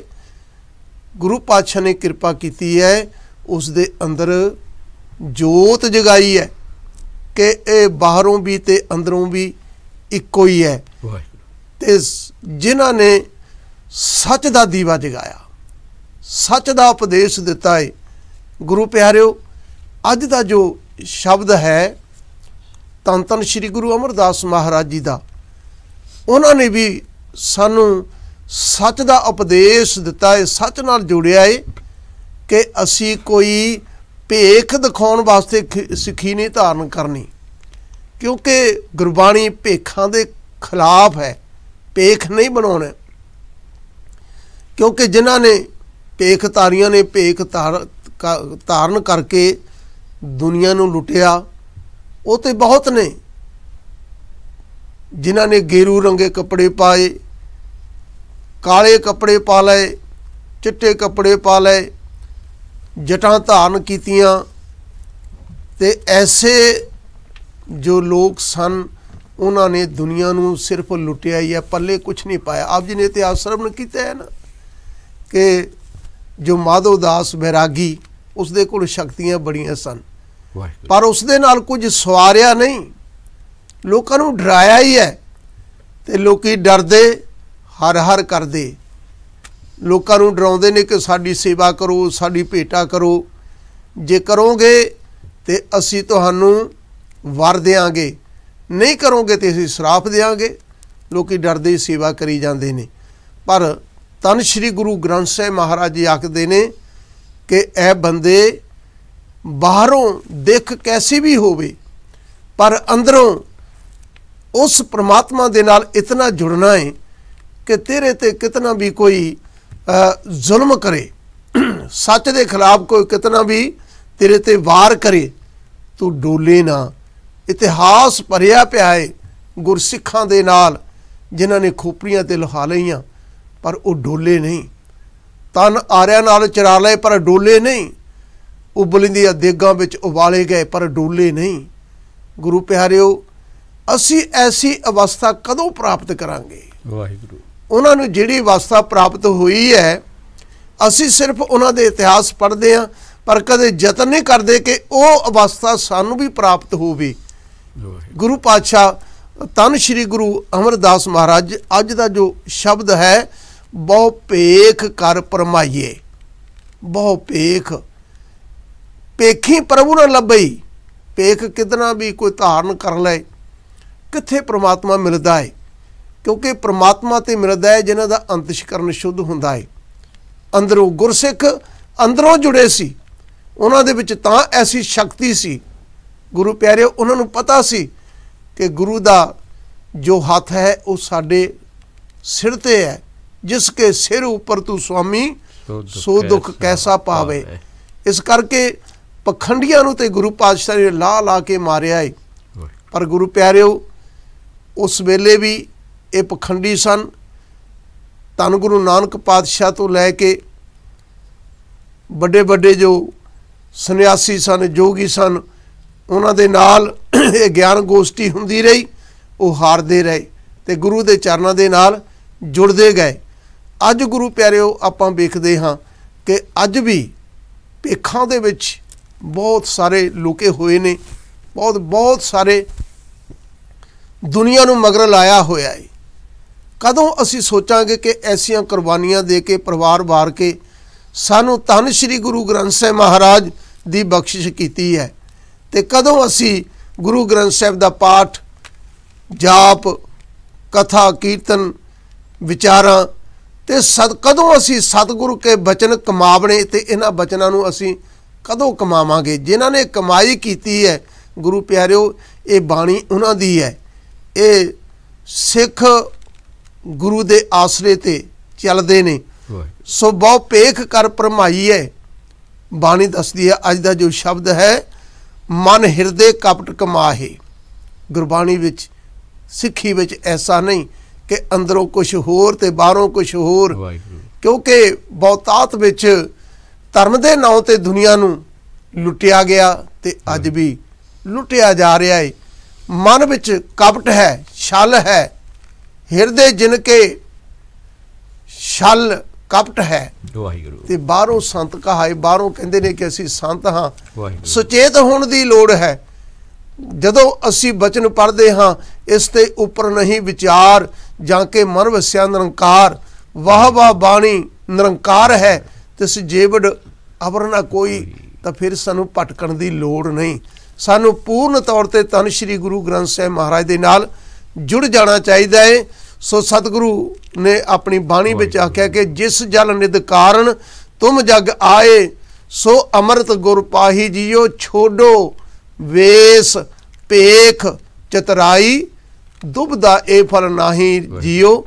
ਗੁਰੂ ਪਾਤਸ਼ਾਹ ਨੇ ਕਿਰਪਾ ਕੀਤੀ ਹੈ ਉਸ ਦੇ ਅੰਦਰ ਜੋਤ ਜਗਾਈ ਹੈ ਕਿ ਇਹ ਬਾਹਰੋਂ ਵੀ ਤੇ ਅੰਦਰੋਂ ਵੀ ਇੱਕੋ ਹੀ ਹੈ ਤੇ ਜਿਨ੍ਹਾਂ ਨੇ ਸੱਚ ਦਾ ਦੀਵਾ ਜਗਾਇਆ ਸੱਚ ਦਾ ਉਪਦੇਸ਼ ਦਿੱਤਾ ਹੈ ਗੁਰੂ ਪਿਆਰਿਓ ਅੱਜ ਦਾ ਜੋ ਸ਼ਬਦ ਹੈ ਤਨ ਤਨ ਸ੍ਰੀ ਗੁਰੂ ਅਮਰਦਾਸ ਮਹਾਰਾਜ ਜੀ ਦਾ ਉਹਨਾਂ ਨੇ ਵੀ ਸਾਨੂੰ ਸੱਚ ਦਾ ਉਪਦੇਸ਼ ਦਿੱਤਾ ਹੈ ਸੱਚ ਨਾਲ ਜੁੜਿਆ ਹੈ ਕਿ ਅਸੀਂ ਕੋਈ ਭੇਖ ਦਿਖਾਉਣ ਵਾਸਤੇ ਸਿੱਖੀ ਨਹੀਂ ਧਾਰਨ ਕਰਨੀ ਕਿਉਂਕਿ ਗੁਰਬਾਣੀ ਭੇਖਾਂ ਦੇ ਖਿਲਾਫ ਹੈ ਭੇਖ ਨਹੀਂ ਬਣਾਉਣਾ ਕਿਉਂਕਿ ਜਿਨ੍ਹਾਂ ਨੇ ਭੇਖ ਤਾਰੀਆਂ ਨੇ ਭੇਖ ਧਾਰਨ ਕਰਕੇ ਦੁਨੀਆ ਨੂੰ ਲੁੱਟਿਆ ਉਹ ਤੇ ਬਹੁਤ ਨੇ ਜਿਨ੍ਹਾਂ ਨੇ ਗੇਰੂ ਰੰਗੇ ਕੱਪੜੇ ਪਾਏ ਕਾਲੇ ਕੱਪੜੇ ਪਾ ਲਏ ਚਿੱਟੇ ਕੱਪੜੇ ਪਾ ਲਏ ਜਟਾਂ ਧਾਰਨ ਕੀਤੀਆਂ ਤੇ ਐਸੇ ਜੋ ਲੋਕ ਸਨ ਉਹਨਾਂ ਨੇ ਦੁਨੀਆ ਨੂੰ ਸਿਰਫ ਲੁੱਟਿਆ ਹੀ ਹੈ ਪੱਲੇ ਕੁਝ ਨਹੀਂ ਪਾਇਆ ਆਪ ਜੀ ਨੇ ਤੇ ਆਪ ਸਰਵਨ ਕੀਤਾ ਹੈ ਨਾ ਕਿ ਜੋ ਮਾਧੋ ਦਾਸ ਬੈਰਾਗੀ ਉਸ ਦੇ ਕੋਲ ਸ਼ਕਤੀਆਂ ਬੜੀਆਂ ਸਨ ਪਰ ਉਸ ਦੇ ਨਾਲ ਕੁਝ ਸਵਾਰਿਆ ਨਹੀਂ ਲੋਕਾਂ ਨੂੰ ਡਰਾਇਆ ਹੀ ਹੈ ਤੇ ਲੋਕੀ ਡਰਦੇ ਹਰ ਹਰ ਕਰਦੇ ਲੋਕਾਂ ਨੂੰ ਡਰਾਉਂਦੇ ਨੇ ਕਿ ਸਾਡੀ ਸੇਵਾ ਕਰੋ ਸਾਡੀ ਭੇਟਾ ਕਰੋ ਜੇ ਕਰੋਗੇ ਤੇ ਅਸੀਂ ਤੁਹਾਨੂੰ ਵਰ ਦੇਾਂਗੇ ਨਹੀਂ ਕਰੋਗੇ ਤੇ ਅਸੀਂ ਸਰਾਪ ਦੇਾਂਗੇ ਲੋਕੀ ਡਰਦੇ ਸੇਵਾ ਕਰੀ ਜਾਂਦੇ ਨੇ ਪਰ ਤਨ ਸ੍ਰੀ ਗੁਰੂ ਗ੍ਰੰਥ ਸਾਹਿਬ ਮਹਾਰਾਜ ਜੀ ਆਖਦੇ ਨੇ ਕਿ ਇਹ ਬੰਦੇ ਬਾਹਰੋਂ ਦੇਖ ਕੈਸੀ ਵੀ ਹੋਵੇ ਪਰ ਅੰਦਰੋਂ ਉਸ ਪ੍ਰਮਾਤਮਾ ਦੇ ਨਾਲ ਇਤਨਾ ਜੁੜਨਾ ਹੈ ਕਿ ਤੇਰੇ ਤੇ ਕਿਤਨਾ ਵੀ ਕੋਈ ਜ਼ੁਲਮ ਕਰੇ ਸੱਚ ਦੇ ਖਿਲਾਫ ਕੋਈ ਕਿਤਨਾ ਵੀ ਤੇਰੇ ਤੇ ਵਾਰ ਕਰੇ ਤੂੰ ਡੋਲੇ ਨਾ ਇਤਿਹਾਸ ਭਰਿਆ ਪਿਆ ਏ ਗੁਰਸਿੱਖਾਂ ਦੇ ਨਾਲ ਜਿਨ੍ਹਾਂ ਨੇ ਖੋਪੜੀਆਂ ਤੇ ਲਹਾ ਲਈਆਂ ਪਰ ਉਹ ਡੋਲੇ ਨਹੀਂ ਤਨ ਆਰਿਆਂ ਨਾਲ ਚਰਾ ਲਏ ਪਰ ਡੋਲੇ ਨਹੀਂ ਉਬਲਿੰਦੀਆਂ ਦੇਗਾਂ ਵਿੱਚ ਉਬਾਲੇ ਗਏ ਪਰ ਡੋਲੇ ਨਹੀਂ ਗੁਰੂ ਪਿਆਰਿਓ ਅਸੀਂ ਐਸੀ ਅਵਸਥਾ ਕਦੋਂ ਪ੍ਰਾਪਤ ਕਰਾਂਗੇ ਵਾਹਿਗੁਰੂ ਉਹਨਾਂ ਨੂੰ ਜਿਹੜੀ ਅਵਸਥਾ ਪ੍ਰਾਪਤ ਹੋਈ ਹੈ ਅਸੀਂ ਸਿਰਫ ਉਹਨਾਂ ਦੇ ਇਤਿਹਾਸ ਪੜ੍ਹਦੇ ਹਾਂ ਪਰ ਕਦੇ ਯਤਨ ਨਹੀਂ ਕਰਦੇ ਕਿ ਉਹ ਅਵਸਥਾ ਸਾਨੂੰ ਵੀ ਪ੍ਰਾਪਤ ਹੋਵੇ ਗੁਰੂ ਪਾਤਸ਼ਾਹ ਤਨ ਸ੍ਰੀ ਗੁਰੂ ਅਮਰਦਾਸ ਮਹਾਰਾਜ ਅੱਜ ਦਾ ਜੋ ਸ਼ਬਦ ਹੈ ਬਹੁ ਭੇਖ ਕਰ ਪਰਮਾਈਏ ਬਹੁ ਭੇਖ ਪੇਖੀ ਪ੍ਰਭੂ ਨਾ ਲੱਭਈ ਪੇਖ ਕਿਤਨਾ ਵੀ ਕੋਈ ਧਾਰਨ ਕਰ ਲੈ ਕਿੱਥੇ ਪ੍ਰਮਾਤਮਾ ਮਿਲਦਾ ਹੈ ਕਿਉਂਕਿ ਪ੍ਰਮਾਤਮਾ ਤੇ ਮਿਲਦਾ ਹੈ ਜਿਨ੍ਹਾਂ ਦਾ ਅੰਤਿਸ਼ਕਰਨ ਸ਼ੁੱਧ ਹੁੰਦਾ ਹੈ ਅੰਦਰੋਂ ਗੁਰਸਿੱਖ ਅੰਦਰੋਂ ਜੁੜੇ ਸੀ ਉਹਨਾਂ ਦੇ ਵਿੱਚ ਤਾਂ ਐਸੀ ਸ਼ਕਤੀ ਸੀ ਗੁਰੂ ਪਿਆਰੇ ਉਹਨਾਂ ਨੂੰ ਪਤਾ ਸੀ ਕਿ ਗੁਰੂ ਦਾ ਜੋ ਹੱਥ ਹੈ ਉਹ ਸਾਡੇ ਸਿਰ ਤੇ ਹੈ ਜਿਸ ਕੇ ਸਿਰ ਉੱਪਰ ਤੂੰ ਸੁਆਮੀ ਸੋ ਦੁੱਖ ਕੈਸਾ ਪਾਵੇ ਇਸ ਕਰਕੇ ਪਖੰਡੀਆਂ ਨੂੰ ਤੇ ਗੁਰੂ ਪਾਤਸ਼ਾਹ ਨੇ ਲਾ ਲਾ ਕੇ ਮਾਰਿਆ ਏ ਪਰ ਗੁਰੂ ਪਿਆਰਿਓ ਉਸ ਵੇਲੇ ਵੀ ਇਹ ਪਖੰਡੀ ਸਨ ਧੰਨ ਗੁਰੂ ਨਾਨਕ ਪਾਤਸ਼ਾਹ ਤੋਂ ਲੈ ਕੇ ਵੱਡੇ ਵੱਡੇ ਜੋ ਸੰਨਿਆਸੀ ਸਨ ਜੋਗੀ ਸਨ ਉਹਨਾਂ ਦੇ ਨਾਲ ਇਹ ਗਿਆਨ ਗੋਸ਼ਟੀ ਹੁੰਦੀ ਰਹੀ ਉਹ ਹਾਰਦੇ ਰਹੇ ਤੇ ਗੁਰੂ ਦੇ ਚਰਨਾਂ ਦੇ ਨਾਲ ਜੁੜਦੇ ਗਏ ਅੱਜ ਗੁਰੂ ਪਿਆਰਿਓ ਆਪਾਂ ਵੇਖਦੇ ਹਾਂ ਕਿ ਅੱਜ ਵੀ ਪੇਖਾਂ ਦੇ ਵਿੱਚ ਬਹੁਤ ਸਾਰੇ ਲੁਕੇ ਹੋਏ ਨੇ ਬਹੁਤ ਬਹੁਤ ਸਾਰੇ ਦੁਨੀਆ ਨੂੰ ਮਗਰ ਲਾਇਆ ਹੋਇਆ ਹੈ ਕਦੋਂ ਅਸੀਂ ਸੋਚਾਂਗੇ ਕਿ ਐਸੀਆਂ ਕੁਰਬਾਨੀਆਂ ਦੇ ਕੇ ਪਰਿਵਾਰ ਵਾਰ ਕੇ ਸਾਨੂੰ ਧੰਨ ਸ੍ਰੀ ਗੁਰੂ ਗ੍ਰੰਥ ਸਾਹਿਬ ਮਹਾਰਾਜ ਦੀ ਬਖਸ਼ਿਸ਼ ਕੀਤੀ ਹੈ ਤੇ ਕਦੋਂ ਅਸੀਂ ਗੁਰੂ ਗ੍ਰੰਥ ਸਾਹਿਬ ਦਾ ਪਾਠ ਜਾਪ ਕਥਾ ਕੀਰਤਨ ਵਿਚਾਰਾਂ ਤੇ ਸਦ ਕਦੋਂ ਅਸੀਂ ਸਤਿਗੁਰੂ ਕੇ ਬਚਨ ਕਮਾਵਣੇ ਤੇ ਇਹਨਾਂ ਬਚਨਾਂ ਨੂੰ ਅਸੀਂ ਕਦੋਂ ਕਮਾਵਾਂਗੇ ਜਿਨ੍ਹਾਂ ਨੇ ਕਮਾਈ ਕੀਤੀ ਹੈ ਗੁਰੂ ਪਿਆਰਿਓ ਇਹ ਬਾਣੀ ਉਹਨਾਂ ਦੀ ਹੈ ਇਹ ਸਿੱਖ ਗੁਰੂ ਦੇ ਆਸਰੇ ਤੇ ਚੱਲਦੇ ਨੇ ਸੋ ਬਹੁ ਪੇਖ ਕਰ ਪਰਮਾਈ ਹੈ ਬਾਣੀ ਦੱਸਦੀ ਹੈ ਅੱਜ ਦਾ ਜੋ ਸ਼ਬਦ ਹੈ ਮਨ ਹਿਰਦੇ ਕਪਟ ਕਮਾਹੇ ਗੁਰਬਾਣੀ ਵਿੱਚ ਸਿੱਖੀ ਵਿੱਚ ਐਸਾ ਨਹੀਂ ਕਿ ਅੰਦਰੋਂ ਕੁਝ ਹੋਰ ਤੇ ਬਾਹਰੋਂ ਕੁਝ ਹੋਰ ਕਿਉਂਕਿ ਬਹੁਤਾਤ ਵਿੱਚ ਧਰਮ ਦੇ ਨਾਂ ਤੇ ਦੁਨੀਆ ਨੂੰ ਲੁੱਟਿਆ ਗਿਆ ਤੇ ਅੱਜ ਵੀ ਲੁੱਟਿਆ ਜਾ ਰਿਹਾ ਹੈ ਮਨ ਵਿੱਚ ਕਪਟ ਹੈ ਛਲ ਹੈ ਹਿਰਦੇ ਜਿਨ ਕੇ ਛਲ ਕਪਟ ਹੈ ਵਾਹਿਗੁਰੂ ਤੇ ਬਾਹਰੋਂ ਸੰਤ ਕਹਾਏ ਬਾਹਰੋਂ ਕਹਿੰਦੇ ਨੇ ਕਿ ਅਸੀਂ ਸੰਤ ਹਾਂ ਸੁਚੇਤ ਹੋਣ ਦੀ ਲੋੜ ਹੈ ਜਦੋਂ ਅਸੀਂ ਬਚਨ ਪੜ੍ਹਦੇ ਹਾਂ ਇਸ ਤੇ ਉੱਪਰ ਨਹੀਂ ਵਿਚਾਰ ਜਾਂ ਕਿ ਮਨ ਵਸਿਆ ਨਿਰੰਕਾਰ ਵਾਹ ਵਾਹ ਬਾਣੀ ਨਿਰੰਕਾਰ ਹੈ ਤਿਸ ਜੀਵੜ ਅਵਰਨਾ ਨਾ ਕੋਈ ਤਾਂ ਫਿਰ ਸਾਨੂੰ ਭਟਕਣ ਦੀ ਲੋੜ ਨਹੀਂ ਸਾਨੂੰ ਪੂਰਨ ਤੌਰ ਤੇ ਤਨ ਸ੍ਰੀ ਗੁਰੂ ਗ੍ਰੰਥ ਸਾਹਿਬ ਮਹਾਰਾਜ ਦੇ ਨਾਲ ਜੁੜ ਜਾਣਾ ਚਾਹੀਦਾ ਹੈ ਸੋ ਸਤਿਗੁਰੂ ਨੇ ਆਪਣੀ ਬਾਣੀ ਵਿੱਚ ਆਖਿਆ ਕਿ ਜਿਸ ਜਲ ਨਿਦ ਕਾਰਨ ਤੁਮ ਜਗ ਆਏ ਸੋ ਅਮਰਤ ਗੁਰ ਪਾਹੀ ਜੀਓ ਛੋਡੋ ਵੇਸ ਪੇਖ ਚਤਰਾਈ ਦੁਬਦਾ ਇਹ ਫਲ ਨਹੀਂ ਜੀਓ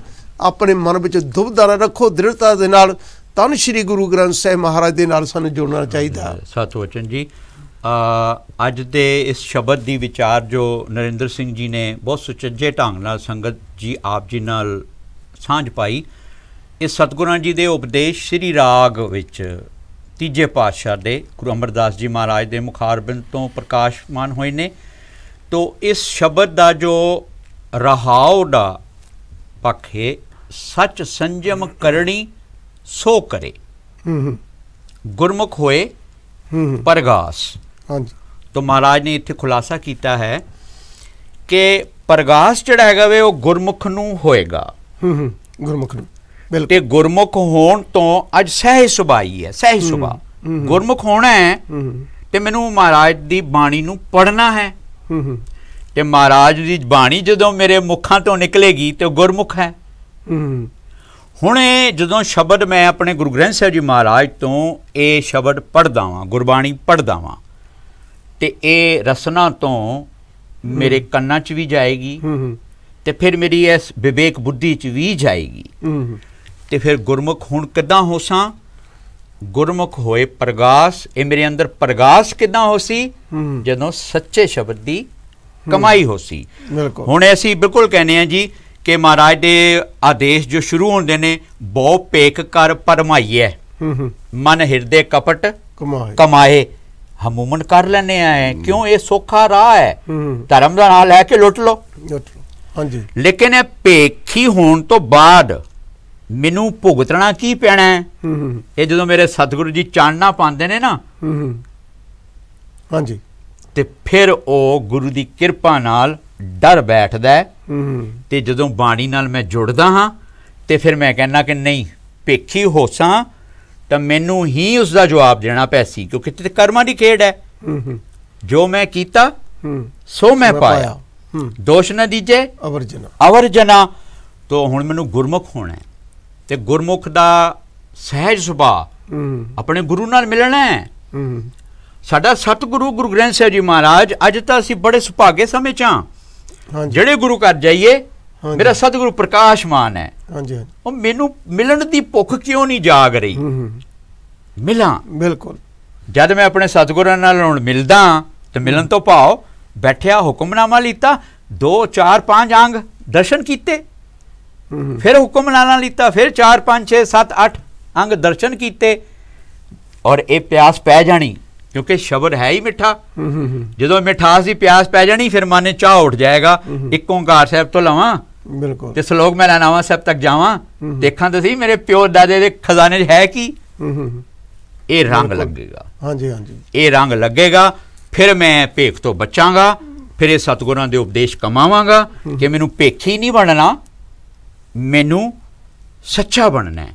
ਆਪਣੇ ਮਨ ਵਿੱਚ ਦੁਬਦਾ ਰੱਖੋ ਦ੍ਰਿੜਤਾ ਦੇ ਨਾਲ ਤਨ ਸ੍ਰੀ ਗੁਰੂ ਗ੍ਰੰਥ ਸਾਹਿਬ ਮਹਾਰਾਜ ਦੇ ਨਾਲ ਸਾਨੂੰ ਜੋੜਨਾ ਚਾਹੀਦਾ ਸਤਿ ਵਚਨ ਜੀ ਅੱਜ ਦੇ ਇਸ ਸ਼ਬਦ ਦੀ ਵਿਚਾਰ ਜੋ ਨਰਿੰਦਰ ਸਿੰਘ ਜੀ ਨੇ ਬਹੁਤ ਸੁਚੱਜੇ ਢੰਗ ਨਾਲ ਸੰਗਤ ਜੀ ਆਪ ਜੀ ਨਾਲ ਸਾਂਝ ਪਾਈ ਇਸ ਸਤਗੁਰਾਂ ਜੀ ਦੇ ਉਪਦੇਸ਼ ਸ੍ਰੀ ਰਾਗ ਵਿੱਚ ਤੀਜੇ ਪਾਤਸ਼ਾਹ ਦੇ ਗੁਰੂ ਅਮਰਦਾਸ ਜੀ ਮਹਾਰਾਜ ਦੇ ਮੁਖਾਰਬਿੰਦ ਤੋਂ ਪ੍ਰਕਾਸ਼ਮਾਨ ਹੋਏ ਨੇ ਤੋਂ ਇਸ ਸ਼ਬਦ ਦਾ ਜੋ ਰਹਾਉ ਦਾ ਪੱਖੇ ਸੱਚ ਸੰਜਮ ਕਰਣੀ ਸੋ ਕਰੇ ਹੂੰ ਗੁਰਮੁਖ ਹੋਏ ਹੂੰ ਪਰਗਾਸ ਹਾਂਜੀ ਤੋਂ ਮਹਾਰਾਜ ਨੇ ਇੱਥੇ ਖੁਲਾਸਾ ਕੀਤਾ ਹੈ ਕਿ ਪ੍ਰਗਾਸ ਜਿਹੜਾ ਹੈਗਾ ਵੇ ਉਹ ਗੁਰਮੁਖ ਨੂੰ ਹੋਏਗਾ ਹੂੰ ਹੂੰ ਗੁਰਮੁਖ ਨੂੰ ਬਿਲਕੁਲ ਤੇ ਗੁਰਮੁਖ ਹੋਣ ਤੋਂ ਅੱਜ ਸਹਿ ਸੁਭਾਈ ਹੈ ਸਹਿ ਸੁਭਾ ਗੁਰਮੁਖ ਹੋਣਾ ਹੈ ਤੇ ਮੈਨੂੰ ਮਹਾਰਾਜ ਦੀ ਬਾਣੀ ਨੂੰ ਪੜਨਾ ਹੈ ਹੂੰ ਹੂੰ ਤੇ ਮਹਾਰਾਜ ਦੀ ਬਾਣੀ ਜਦੋਂ ਮੇਰੇ ਮੁਖਾਂ ਤੋਂ ਨਿਕਲੇਗੀ ਤੇ ਗੁਰਮੁਖ ਹੈ ਹੂੰ ਹੁਣ ਇਹ ਜਦੋਂ ਸ਼ਬਦ ਮੈਂ ਆਪਣੇ ਗੁਰੂ ਗ੍ਰੰਥ ਸਾਹਿਬ ਜੀ ਮਹਾਰਾਜ ਤੋਂ ਇਹ ਸ਼ਬਦ ਪੜਦਾ ਵਾਂ ਗੁਰਬਾਣੀ ਪੜਦਾ ਵਾਂ ਤੇ ਇਹ ਰਸਨਾ ਤੋਂ ਮੇਰੇ ਕੰਨਾਂ 'ਚ ਵੀ ਜਾਏਗੀ ਤੇ ਫਿਰ ਮੇਰੀ ਇਸ ਵਿਵੇਕ ਬੁੱਧੀ 'ਚ ਵੀ ਜਾਏਗੀ ਤੇ ਫਿਰ ਗੁਰਮੁਖ ਹੁਣ ਕਿਦਾਂ ਹੋਸਾਂ ਗੁਰਮੁਖ ਹੋਏ ਪ੍ਰਗਾਸ ਇਹ ਮੇਰੇ ਅੰਦਰ ਪ੍ਰਗਾਸ ਕਿਦਾਂ ਹੋਸੀ ਜਦੋਂ ਸੱਚੇ ਸ਼ਬਦ ਦੀ ਕਮਾਈ ਹੋਸੀ ਹੁਣ ਅਸੀਂ ਬਿਲਕੁਲ ਕਹਿੰਦੇ ਆ ਜੀ ਕਿ ਮਹਾਰਾਜ ਦੇ ਆਦੇਸ਼ ਜੋ ਸ਼ੁਰੂ ਹੁੰਦੇ ਨੇ ਬਹੁ ਪੇਕ ਕਰ ਪਰਮਾਈਐ ਮਨ ਹਿਰਦੇ ਕਪਟ ਕਮਾਏ ਹਮੂਮਨ ਕਰ ਲੈਨੇ ਆਏ ਕਿਉਂ ਇਹ ਰਾਹ ਹੈ ਧਰਮ ਦਾ ਨਾਲ ਲੈ ਕੇ ਲੁੱਟ ਲੋ ਹਾਂਜੀ ਲੇਕਿਨ ਇਹ ਭੇਖੀ ਹੋਣ ਤੋਂ ਬਾਅਦ ਮੈਨੂੰ ਭੁਗਤਣਾ ਕੀ ਪੈਣਾ ਹੈ ਇਹ ਜਦੋਂ ਮੇਰੇ ਸਤਿਗੁਰੂ ਜੀ ਚਾਨਣਾ ਪਾਉਂਦੇ ਨੇ ਨਾ ਹਾਂਜੀ ਤੇ ਫਿਰ ਉਹ ਗੁਰੂ ਦੀ ਕਿਰਪਾ ਨਾਲ ਡਰ ਬੈਠਦਾ ਤੇ ਜਦੋਂ ਬਾਣੀ ਨਾਲ ਮੈਂ ਜੁੜਦਾ ਹਾਂ ਤੇ ਫਿਰ ਮੈਂ ਕਹਿੰਦਾ ਕਿ ਨਹੀਂ ਭੇਖੀ ਹੋਸਾਂ ਤਾਂ ਮੈਨੂੰ ਹੀ ਉਸ ਦਾ ਜਵਾਬ ਦੇਣਾ ਪੈਸੀ ਕਿਉਂਕਿ ਤੇ ਕਰਮਾਂ ਦੀ ਖੇਡ ਹੈ ਜੋ ਮੈਂ ਕੀਤਾ ਸੋ ਮੈਂ ਪਾਇਆ ਦੋਸ਼ ਨਾ ਦੀਜੇ ਅਵਰਜਨਾ ਅਵਰਜਨਾ ਤੋਂ ਹੁਣ ਮੈਨੂੰ ਗੁਰਮੁਖ ਹੋਣਾ ਹੈ ਤੇ ਗੁਰਮੁਖ ਦਾ ਸਹਿਜ ਸੁਭਾਅ ਆਪਣੇ ਗੁਰੂ ਨਾਲ ਮਿਲਣਾ ਹੈ ਸਾਡਾ ਸਤਿਗੁਰੂ ਗੁਰੂ ਗ੍ਰੰਥ ਸਾਹਿਬ ਜੀ ਮਹਾਰਾਜ ਅੱਜ ਤਾਂ ਅਸੀਂ ਬੜੇ ਸੁਭਾਗੇ ਸਮੇਂ ਚਾਂ ਜਿਹੜੇ ਗੁਰੂ ਘਰ ਜਾਈਏ ਮੇਰਾ ਸਤਿਗੁਰੂ ਪ੍ਰਕਾਸ਼ ਮਾਨ ਹੈ ਹਾਂਜੀ ਉਹ ਮੈਨੂੰ ਮਿਲਣ ਦੀ ਭੁੱਖ ਕਿਉਂ ਨਹੀਂ ਜਾਗ ਰਹੀ ਮਿਲਾਂ ਬਿਲਕੁਲ ਜਦ ਮੈਂ ਆਪਣੇ ਸਤਿਗੁਰਾਂ ਨਾਲ ਹੁਣ ਮਿਲਦਾ ਤੇ ਮਿਲਣ ਤੋਂ ਭਾਉ ਬੈਠਿਆ ਹੁਕਮਨਾਮਾ ਲੀਤਾ 2 4 5 ਅੰਗ ਦਰਸ਼ਨ ਕੀਤੇ ਫਿਰ ਹੁਕਮਨਾਮਾ ਲੀਤਾ ਫਿਰ 4 5 6 7 8 ਅੰਗ ਦਰਸ਼ਨ ਕੀਤੇ ਔਰ ਇਹ ਪਿਆਸ ਪੈ ਜਾਣੀ ਕਿਉਂਕਿ ਸ਼ਬਦ ਹੈ ਹੀ ਮਿੱਠਾ ਜਦੋਂ ਮਿਠਾਸ ਦੀ ਪਿਆਸ ਪੈ ਜਾਣੀ ਫਿਰ ਮਨ ਨੇ ਚਾਹ ਉੱਠ ਜਾਏਗਾ ਇੱਕ ਓੰਕਾਰ ਸਾਹਿਬ ਤੋਂ ਲਵਾਂ ਬਿਲਕੁਲ ਤੇ ਸ਼ਲੋਕ ਮੈਂ ਲੈਣਾ ਵਾ ਸਭ ਤੱਕ ਜਾਵਾਂ ਦੇਖਾਂ ਤੇ ਸਹੀ ਮੇਰੇ ਪਿਓ ਦਾਦੇ ਦੇ ਖਜ਼ਾਨੇ 'ਚ ਹੈ ਕੀ ਇਹ ਰੰਗ ਲੱਗੇਗਾ ਹਾਂਜੀ ਹਾਂਜੀ ਇਹ ਰੰਗ ਲੱਗੇਗਾ ਫਿਰ ਮੈਂ ਭੇਖ ਤੋਂ ਬਚਾਂਗਾ ਫਿਰ ਇਹ ਸਤਗੁਰਾਂ ਦੇ ਉਪਦੇਸ਼ ਕਮਾਵਾਂਗਾ ਕਿ ਮੈਨੂੰ ਭੇਖੀ ਨਹੀਂ ਬਣਨਾ ਮੈਨੂੰ ਸੱਚਾ ਬਣਨਾ ਹੈ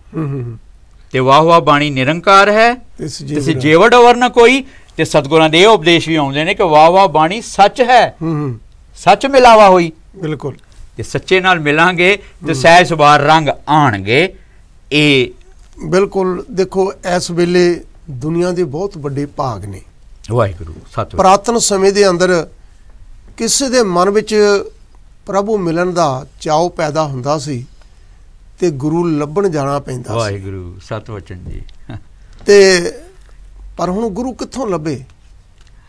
ਤੇ ਵਾਹ ਵਾਹ ਬਾਣੀ ਨਿਰੰਕਾਰ ਹੈ ਤਿਸ ਜੇਵੜ ਅਵਰ ਨਾ ਕੋਈ ਤੇ ਸਤਗੁਰਾਂ ਦੇ ਇਹ ਉਪਦੇਸ਼ ਵੀ ਆਉਂਦੇ ਨੇ ਕਿ ਵਾਹ ਵਾਹ ਬਾਣੀ ਸੱਚ ਹੈ ਸੱਚ ਮਿਲਾਵਾ ਹੋਈ ਬਿਲਕੁਲ ਤੇ ਸੱਚੇ ਨਾਲ ਮਿਲਾਂਗੇ ਤੇ ਸਹਿਜ ਸਵਾਰ ਰੰਗ ਆਣਗੇ ਇਹ ਬਿਲਕੁਲ ਦੇਖੋ ਇਸ ਵੇਲੇ ਦੁਨੀਆ ਦੇ ਬਹੁਤ ਵੱਡੇ ਭਾਗ ਨੇ ਵਾਹਿਗੁਰੂ ਸਤਿ ਪ੍ਰਾਤਨ ਸਮੇਂ ਦੇ ਅੰਦਰ ਕਿਸੇ ਦੇ ਮਨ ਵਿੱਚ ਪ੍ਰਭੂ ਮਿਲਣ ਦਾ ਚਾਅ ਪੈਦਾ ਹੁੰਦਾ ਸੀ ਤੇ ਗੁਰੂ ਲੱਭਣ ਜਾਣਾ ਪੈਂਦਾ ਸੀ ਵਾਹਿਗੁਰੂ ਸਤਵਚਨ ਜੀ ਤੇ ਪਰ ਹੁਣ ਗੁਰੂ ਕਿੱਥੋਂ ਲੱਭੇ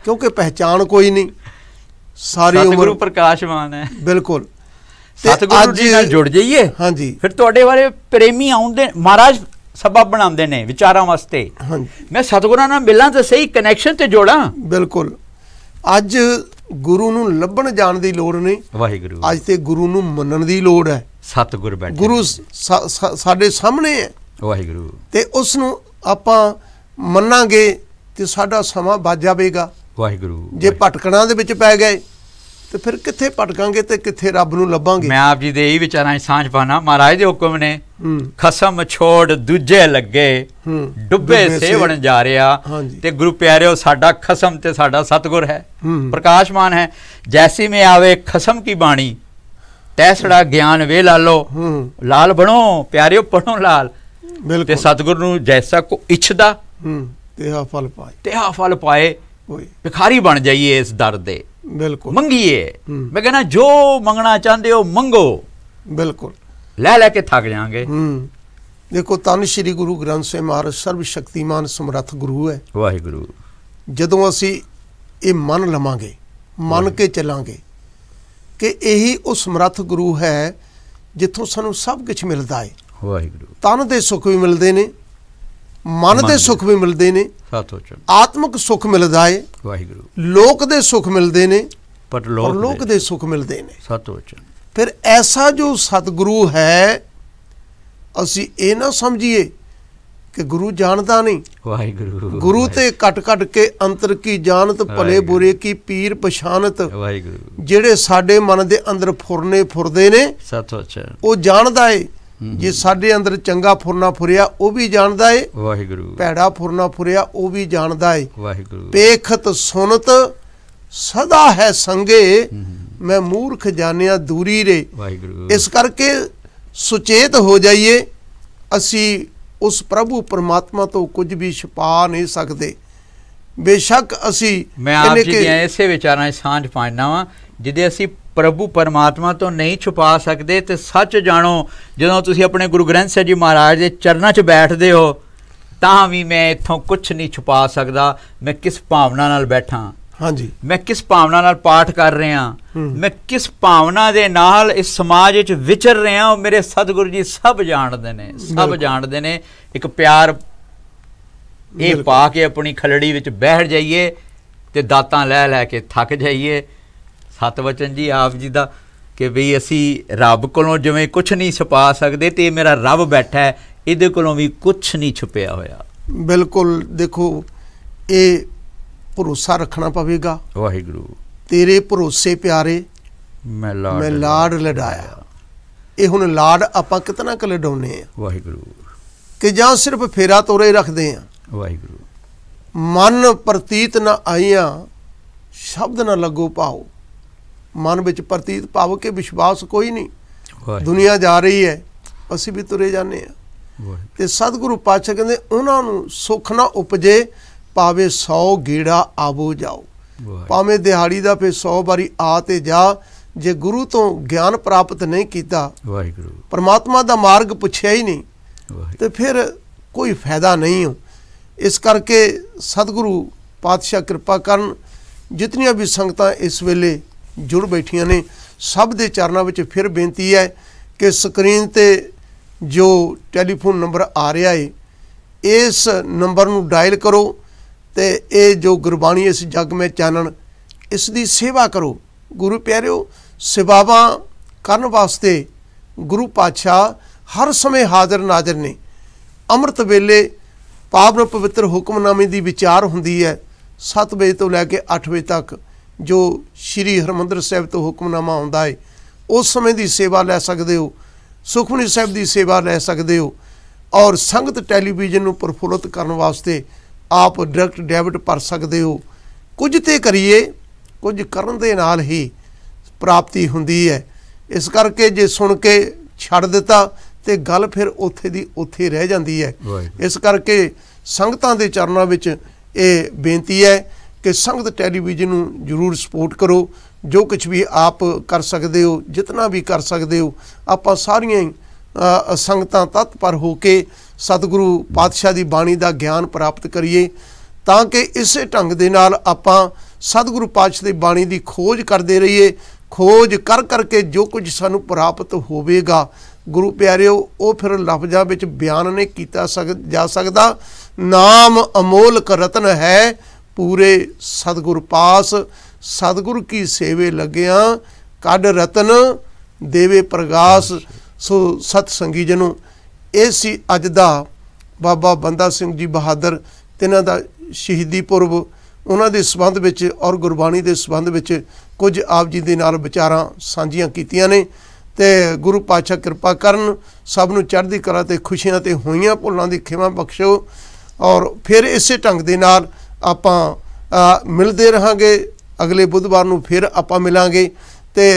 ਕਿਉਂਕਿ ਪਹਿਚਾਨ ਕੋਈ ਨਹੀਂ ਸਾਰੀ ਉਮਰ ਸਤਿਗੁਰੂ ਪ੍ਰਕਾਸ਼ਮਾਨ ਹੈ ਬਿਲਕੁਲ ਸਤਿਗੁਰੂ ਜੀ ਨਾਲ ਜੁੜ ਜਾਈਏ ਹਾਂਜੀ ਫਿਰ ਤੁਹਾਡੇ ਬਾਰੇ ਪ੍ਰੇਮੀ ਆਉਂਦੇ ਮਹਾਰਾਜ ਸਬਬ ਬਣਾਉਂਦੇ ਨੇ ਵਿਚਾਰਾਂ ਵਾਸਤੇ ਹਾਂਜੀ ਮੈਂ ਸਤਿਗੁਰਾਂ ਨਾਲ ਮਿਲਾਂ ਤਾਂ ਸਹੀ ਕਨੈਕਸ਼ਨ ਤੇ ਜੋੜਾਂ ਬਿਲਕੁਲ ਅੱਜ ਗੁਰੂ ਨੂੰ ਲੱਭਣ ਜਾਣ ਦੀ ਲੋੜ ਨਹੀਂ ਵਾਹਿਗੁਰੂ ਅੱਜ ਤੇ ਗੁਰੂ ਨੂੰ ਮੰਨਣ ਦੀ ਲੋੜ ਹੈ ਸਤਗੁਰ ਬੈਠੇ ਗੁਰੂ ਸਾਡੇ ਸਾਹਮਣੇ ਹੈ ਵਾਹਿਗੁਰੂ ਤੇ ਉਸ ਨੂੰ ਆਪਾਂ ਮੰਨਾਂਗੇ ਤੇ ਸਾਡਾ ਸਮਾਂ ਬਚ ਜਾਵੇਗਾ ਵਾਹਿਗੁਰੂ ਜੇ ਭਟਕਣਾ ਦੇ ਵਿੱਚ ਪੈ ਗਏ ਤੇ ਫਿਰ ਕਿੱਥੇ ਭਟਕਾਂਗੇ ਤੇ ਕਿੱਥੇ ਰੱਬ ਨੂੰ ਲੱਭਾਂਗੇ ਮੈਂ ਆਪ ਜੀ ਦੇ ਇਹ ਵਿਚਾਰਾਂ ਸਾਂਝ ਪਾਣਾ ਮਹਾਰਾਜ ਦੇ ਹੁਕਮ ਨੇ ਖਸਮ ਛੋੜ ਦੂਜੇ ਲੱਗੇ ਡੁੱਬੇ ਸੇਵਣ ਜਾ ਰਿਆ ਤੇ ਗੁਰੂ ਪਿਆਰਿਓ ਸਾਡਾ ਖਸਮ ਤੇ ਸਾਡਾ ਸਤਗੁਰ ਹੈ ਪ੍ਰਕਾਸ਼ਮਾਨ ਹੈ ਜੈਸੀ ਮੈਂ ਆਵੇ ਖਸਮ ਕੀ ਬਾਣੀ ਤੈਸੜਾ ਗਿਆਨ ਵੇ ਲਾਲੋ ਲਾਲ ਬਣੋ ਪਿਆਰਿਓ ਪੜੋ ਲਾਲ ਤੇ ਸਤਗੁਰ ਨੂੰ ਜੈਸਾ ਕੋ ਇਛਦਾ ਤੇ ਆ ਫਲ ਪਾਏ ਤੇ ਆ ਫਲ ਪਾਏ ਕੋਈ ਭਿਖਾਰੀ ਬਣ ਜਾਈਏ ਇਸ ਦਰ ਦੇ ਬਿਲਕੁਲ ਮੰਗੀਏ ਮੈਂ ਕਹਿੰਦਾ ਜੋ ਮੰਗਣਾ ਚਾਹੁੰਦੇ ਹੋ ਮੰਗੋ ਬਿਲਕੁਲ ਲੈ ਲੈ ਕੇ ਥੱਕ ਜਾਾਂਗੇ ਦੇਖੋ ਤਨ ਸ੍ਰੀ ਗੁਰੂ ਗ੍ਰੰਥ ਸਾਹਿਬ ਮਹਾਰਾਜ ਸਰਬ ਸ਼ਕਤੀਮਾਨ ਸਮਰੱਥ ਗੁਰੂ ਹੈ ਵਾਹਿਗੁਰੂ ਜਦੋਂ ਅਸੀਂ ਇਹ ਮਨ ਲਵਾਂਗੇ ਮਨ ਕੇ ਚੱਲਾਂਗੇ ਕਿ ਇਹੀ ਉਹ ਸਮਰੱਥ ਗੁਰੂ ਹੈ ਜਿੱਥੋਂ ਸਾਨੂੰ ਸਭ ਕੁਝ ਮਿਲਦਾ ਹੈ ਵਾਹਿਗੁਰੂ ਤਨ ਦੇ ਸੁੱਖ ਵੀ ਮਿਲਦੇ ਨੇ ਮਨ ਦੇ ਸੁੱਖ ਵੀ ਮਿਲਦੇ ਨੇ ਸਤੋਚਨ ਆਤਮਿਕ ਸੁੱਖ ਮਿਲਦਾ ਏ ਵਾਹਿਗੁਰੂ ਲੋਕ ਦੇ ਸੁੱਖ ਮਿਲਦੇ ਨੇ ਪਰ ਲੋਕ ਦੇ ਸੁੱਖ ਮਿਲਦੇ ਨੇ ਸਤੋਚਨ ਫਿਰ ਐਸਾ ਜੋ ਸਤਿਗੁਰੂ ਹੈ ਅਸੀਂ ਇਹ ਨਾ ਸਮਝੀਏ ਕਿ ਗੁਰੂ ਜਾਣਦਾ ਨਹੀਂ ਵਾਹਿਗੁਰੂ ਗੁਰੂ ਤੇ ਕਟ ਕਟ ਕੇ ਅੰਤਰ ਕੀ ਜਾਣਤ ਭਲੇ ਬੁਰੇ ਕੀ ਪੀਰ ਪਛਾਨਤ ਵਾਹਿਗੁਰੂ ਜਿਹੜੇ ਸਾਡੇ ਮਨ ਦੇ ਅੰਦਰ ਫੁਰਨੇ ਫੁਰਦੇ ਨੇ ਸਤੋ ਉਹ ਜਾਣਦਾ ਏ ਜੇ ਸਾਡੇ ਅੰਦਰ ਚੰਗਾ ਫੁਰਨਾ ਫੁਰਿਆ ਉਹ ਵੀ ਜਾਣਦਾ ਏ ਵਾਹਿਗੁਰੂ ਭੈੜਾ ਫੁਰਨਾ ਫੁਰਿਆ ਉਹ ਵੀ ਜਾਣਦਾ ਏ ਵਾਹਿਗੁਰੂ ਪੇਖਤ ਸੁਨਤ ਸਦਾ ਹੈ ਸੰਗੇ ਮੈਂ ਮੂਰਖ ਜਾਣਿਆ ਦੂਰੀ ਰੇ ਵਾਹਿਗੁਰੂ ਇਸ ਕਰਕੇ ਸੁਚੇਤ ਹੋ ਜਾਈਏ ਅਸੀਂ ਉਸ ਪ੍ਰਭੂ ਪਰਮਾਤਮਾ ਤੋਂ ਕੁਝ ਵੀ ਛਪਾ ਨਹੀਂ ਸਕਦੇ ਬੇਸ਼ੱਕ ਅਸੀਂ ਮੈਂ ਆਪ ਜੀ ਦੇ ਐਸੇ ਵਿਚਾਰਾਂ 'ਚ ਸਾਂਝ ਪਾਣਾ ਵਾਂ ਜਿਦੇ ਅਸੀਂ ਪ੍ਰਭੂ ਪਰਮਾਤਮਾ ਤੋਂ ਨਹੀਂ ਛੁਪਾ ਸਕਦੇ ਤੇ ਸੱਚ ਜਾਣੋ ਜਦੋਂ ਤੁਸੀਂ ਆਪਣੇ ਗੁਰੂ ਗ੍ਰੰਥ ਸਾਹਿਬ ਜੀ ਮਹਾਰਾਜ ਦੇ ਚਰਨਾਂ 'ਚ ਬੈਠਦੇ ਹੋ ਤਾਂ ਵੀ ਮੈਂ ਇੱਥੋਂ ਕੁਝ ਨਹੀਂ ਛੁਪਾ ਸਕਦਾ ਮੈਂ ਕਿਸ ਭਾਵਨਾ ਨਾਲ ਬੈਠਾਂ ਹਾਂਜੀ ਮੈਂ ਕਿਸ ਭਾਵਨਾ ਨਾਲ ਪਾਠ ਕਰ ਰਿਹਾ ਮੈਂ ਕਿਸ ਭਾਵਨਾ ਦੇ ਨਾਲ ਇਸ ਸਮਾਜ ਵਿੱਚ ਵਿਚਰ ਰਿਹਾ ਉਹ ਮੇਰੇ ਸਤਿਗੁਰੂ ਜੀ ਸਭ ਜਾਣਦੇ ਨੇ ਸਭ ਜਾਣਦੇ ਨੇ ਇੱਕ ਪਿਆਰ ਇਹ ਪਾ ਕੇ ਆਪਣੀ ਖਲੜੀ ਵਿੱਚ ਬਹਿ ਜਾਈਏ ਤੇ ਦਾਤਾਂ ਲੈ ਲੈ ਕੇ ਥੱਕ ਜਾਈਏ ਸਤਵਚਨ ਜੀ ਆਪ ਜੀ ਦਾ ਕਿ ਵੀ ਅਸੀਂ ਰੱਬ ਕੋਲੋਂ ਜਿਵੇਂ ਕੁਝ ਨਹੀਂ ਛਪਾ ਸਕਦੇ ਤੇ ਮੇਰਾ ਰੱਬ ਬੈਠਾ ਹੈ ਇਹਦੇ ਕੋਲੋਂ ਵੀ ਕੁਝ ਨਹੀਂ ਛੁਪਿਆ ਹੋਇਆ ਬਿਲਕੁਲ ਦੇਖੋ ਇਹ ਭਰੋਸਾ ਰੱਖਣਾ ਪਵੇਗਾ ਵਾਹਿਗੁਰੂ ਤੇਰੇ ਭਰੋਸੇ ਪਿਆਰੇ ਮੈਂ ਲਾੜ ਮੈਂ ਲਾੜ ਲੜਾਇਆ ਇਹ ਹੁਣ ਲਾੜ ਆਪਾਂ ਕਿਤਨਾ ਕੁ ਲਡਾਉਨੇ ਆ ਵਾਹਿਗੁਰੂ ਕਿ ਜਾਂ ਸਿਰਫ ਫੇਰਾ ਤੋਰੇ ਰੱਖਦੇ ਆ ਵਾਹਿਗੁਰੂ ਮਨ ਪ੍ਰਤੀਤ ਨਾ ਆਈਆਂ ਸ਼ਬਦ ਨਾ ਲੱਗੋ ਪਾਓ ਮਨ ਵਿੱਚ ਪ੍ਰਤੀਤ ਭਾਵ ਕੇ ਵਿਸ਼ਵਾਸ ਕੋਈ ਨਹੀਂ ਦੁਨੀਆ ਜਾ ਰਹੀ ਹੈ ਅਸੀਂ ਵੀ ਤੁਰੇ ਜਾਂਦੇ ਆ ਤੇ ਸਤਿਗੁਰੂ ਪਾਤਸ਼ਾਹ ਕਹਿੰਦੇ ਉਹਨਾਂ ਨੂੰ ਸੁੱਖ ਨਾ ਉਪਜੇ ਪਾਵੇ 100 ਗੇੜਾ ਆਵੋ ਜਾਓ ਪਾਵੇਂ ਦਿਹਾੜੀ ਦਾ ਫੇ 100 ਵਾਰੀ ਆ ਤੇ ਜਾ ਜੇ ਗੁਰੂ ਤੋਂ ਗਿਆਨ ਪ੍ਰਾਪਤ ਨਹੀਂ ਕੀਤਾ ਵਾਹਿਗੁਰੂ ਪਰਮਾਤਮਾ ਦਾ ਮਾਰਗ ਪੁੱਛਿਆ ਹੀ ਨਹੀਂ ਤੇ ਫਿਰ ਕੋਈ ਫਾਇਦਾ ਨਹੀਂ ਹੋ ਇਸ ਕਰਕੇ ਸਤਿਗੁਰੂ ਪਾਤਸ਼ਾਹ ਕਿਰਪਾ ਕਰਨ ਜਿਤਨੀਆਂ ਵੀ ਸੰਗਤਾਂ ਇਸ ਵੇਲੇ ਜੁੜ ਬੈਠੀਆਂ ਨੇ ਸਭ ਦੇ ਚਰਨਾਂ ਵਿੱਚ ਫਿਰ ਬੇਨਤੀ ਹੈ ਕਿ ਸਕਰੀਨ ਤੇ ਜੋ ਟੈਲੀਫੋਨ ਨੰਬਰ ਆ ਰਿਹਾ ਏ ਇਸ ਨੰਬਰ ਨੂੰ ਡਾਇਲ ਕਰੋ ਤੇ ਇਹ ਜੋ ਗੁਰਬਾਣੀ ਇਸ ਜਗ ਮੇ ਚਾਨਣ ਇਸ ਦੀ ਸੇਵਾ ਕਰੋ ਗੁਰੂ ਪਿਆਰਿਓ ਸੇਵਾਵਾਂ ਕਰਨ ਵਾਸਤੇ ਗੁਰੂ ਪਾਤਸ਼ਾਹ ਹਰ ਸਮੇਂ ਹਾਜ਼ਰ ਨਾਜ਼ਰ ਨੇ ਅੰਮ੍ਰਿਤ ਵੇਲੇ ਪਾਵਨ ਪਵਿੱਤਰ ਹੁਕਮਨਾਮੇ ਦੀ ਵਿਚਾਰ ਹੁੰਦੀ ਹੈ 7 ਵਜੇ ਤੋਂ ਲੈ ਕੇ 8 ਵਜੇ ਤੱਕ ਜੋ ਸ੍ਰੀ ਹਰਮੰਦਰ ਸਾਹਿਬ ਤੋਂ ਹੁਕਮਨਾਮਾ ਆਉਂਦਾ ਹੈ ਉਸ ਸਮੇਂ ਦੀ ਸੇਵਾ ਲੈ ਸਕਦੇ ਹੋ ਸੁਖਮਨੀ ਸਾਹਿਬ ਦੀ ਸੇਵਾ ਲੈ ਸਕਦੇ ਹੋ ਔਰ ਸੰਗਤ ਟੈਲੀਵਿਜ਼ਨ ਨੂੰ ਪ੍ਰਫੁੱਲਤ ਕਰਨ ਵਾਸਤੇ ਆਪ ਡਾਇਰੈਕਟ ਡੈਬਿਟ ਭਰ ਸਕਦੇ ਹੋ ਕੁਝ ਤੇ ਕਰੀਏ ਕੁਝ ਕਰਨ ਦੇ ਨਾਲ ਹੀ ਪ੍ਰਾਪਤੀ ਹੁੰਦੀ ਹੈ ਇਸ ਕਰਕੇ ਜੇ ਸੁਣ ਕੇ ਛੱਡ ਦਿੱਤਾ ਤੇ ਗੱਲ ਫਿਰ ਉੱਥੇ ਦੀ ਉੱਥੇ ਰਹਿ ਜਾਂਦੀ ਹੈ ਇਸ ਕਰਕੇ ਸੰਗਤਾਂ ਦੇ ਚਰਨਾਂ ਵਿੱਚ ਇਹ ਬੇਨਤੀ ਹੈ ਕਿ ਸੰਗਤ ਟੈਲੀਵਿਜ਼ਨ ਨੂੰ ਜ਼ਰੂਰ ਸਪੋਰਟ ਕਰੋ ਜੋ ਕੁਝ ਵੀ ਆਪ ਕਰ ਸਕਦੇ ਹੋ ਜਿੰਨਾ ਵੀ ਕਰ ਸਕਦੇ ਹੋ ਆਪਾਂ ਸਾਰੀਆਂ ਸੰਗਤਾਂ ਤਤਪਰ ਹੋ ਕੇ ਸਤਿਗੁਰੂ ਪਾਤਸ਼ਾਹ ਦੀ ਬਾਣੀ ਦਾ ਗਿਆਨ ਪ੍ਰਾਪਤ ਕਰੀਏ ਤਾਂ ਕਿ ਇਸੇ ਢੰਗ ਦੇ ਨਾਲ ਆਪਾਂ ਸਤਿਗੁਰੂ ਪਾਤਸ਼ਾਹ ਦੀ ਬਾਣੀ ਦੀ ਖੋਜ ਕਰਦੇ ਰਹੀਏ ਖੋਜ ਕਰ ਕਰਕੇ ਜੋ ਕੁਝ ਸਾਨੂੰ ਪ੍ਰਾਪਤ ਹੋਵੇਗਾ ਗੁਰੂ ਪਿਆਰਿਓ ਉਹ ਫਿਰ ਲਫ਼ਜ਼ਾਂ ਵਿੱਚ ਬਿਆਨ ਨਹੀਂ ਕੀਤਾ ਜਾ ਸਕਦਾ ਨਾਮ ਅਮੋਲਕ ਰਤਨ ਹੈ ਪੂਰੇ ਸਤਿਗੁਰ ਪਾਸ ਸਤਿਗੁਰ ਕੀ ਸੇਵੇ ਲੱਗਿਆ ਕੱਢ ਰਤਨ ਦੇਵੇ ਪ੍ਰਗਾਸ ਸੋ ਸਤ ਸੰਗੀ ਜਨੋ ਇਹ ਸੀ ਅੱਜ ਦਾ ਬਾਬਾ ਬੰਦਾ ਸਿੰਘ ਜੀ ਬਹਾਦਰ ਤਿਨਾਂ ਦਾ ਸ਼ਹੀਦੀ ਪੁਰਬ ਉਹਨਾਂ ਦੇ ਸਬੰਧ ਵਿੱਚ ਔਰ ਗੁਰਬਾਣੀ ਦੇ ਸਬੰਧ ਵਿੱਚ ਕੁਝ ਆਪ ਜੀ ਦੇ ਨਾਲ ਵਿਚਾਰਾਂ ਸਾਂਝੀਆਂ ਕੀਤੀਆਂ ਨੇ ਤੇ ਗੁਰੂ ਪਾਤਸ਼ਾਹ ਕਿਰਪਾ ਕਰਨ ਸਭ ਨੂੰ ਚੜ੍ਹਦੀ ਕਲਾ ਤੇ ਖੁਸ਼ੀਆਂ ਤੇ ਹੋਈਆਂ ਭੁੱਲਾਂ ਦੀ ਖਿਮਾ ਬਖਸ਼ੋ ਔਰ ਫਿਰ ਇਸੇ ਢੰਗ ਦੇ ਨਾਲ ਆਪਾਂ ਮਿਲਦੇ ਰਹਾਂਗੇ ਅਗਲੇ ਬੁੱਧਵਾਰ ਨੂੰ ਫਿਰ ਆਪਾਂ ਮਿਲਾਂਗੇ ਤੇ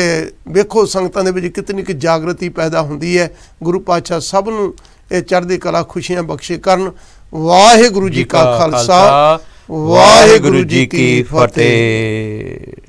ਵੇਖੋ ਸੰਗਤਾਂ ਦੇ ਵਿੱਚ ਕਿਤਨੀ ਕਿ ਜਾਗਰਤੀ ਪੈਦਾ ਹੁੰਦੀ ਹੈ ਗੁਰੂ ਪਾਤਸ਼ਾਹ ਸਭ ਨੂੰ ਇਹ ਚੜ੍ਹਦੀ ਕਲਾ ਖੁਸ਼ੀਆਂ ਬਖਸ਼ੇ ਕਰਨ ਵਾਹਿਗੁਰੂ ਜੀ ਕਾ ਖਾਲਸਾ ਵਾਹਿਗੁਰੂ ਜੀ ਕੀ ਫਤਿਹ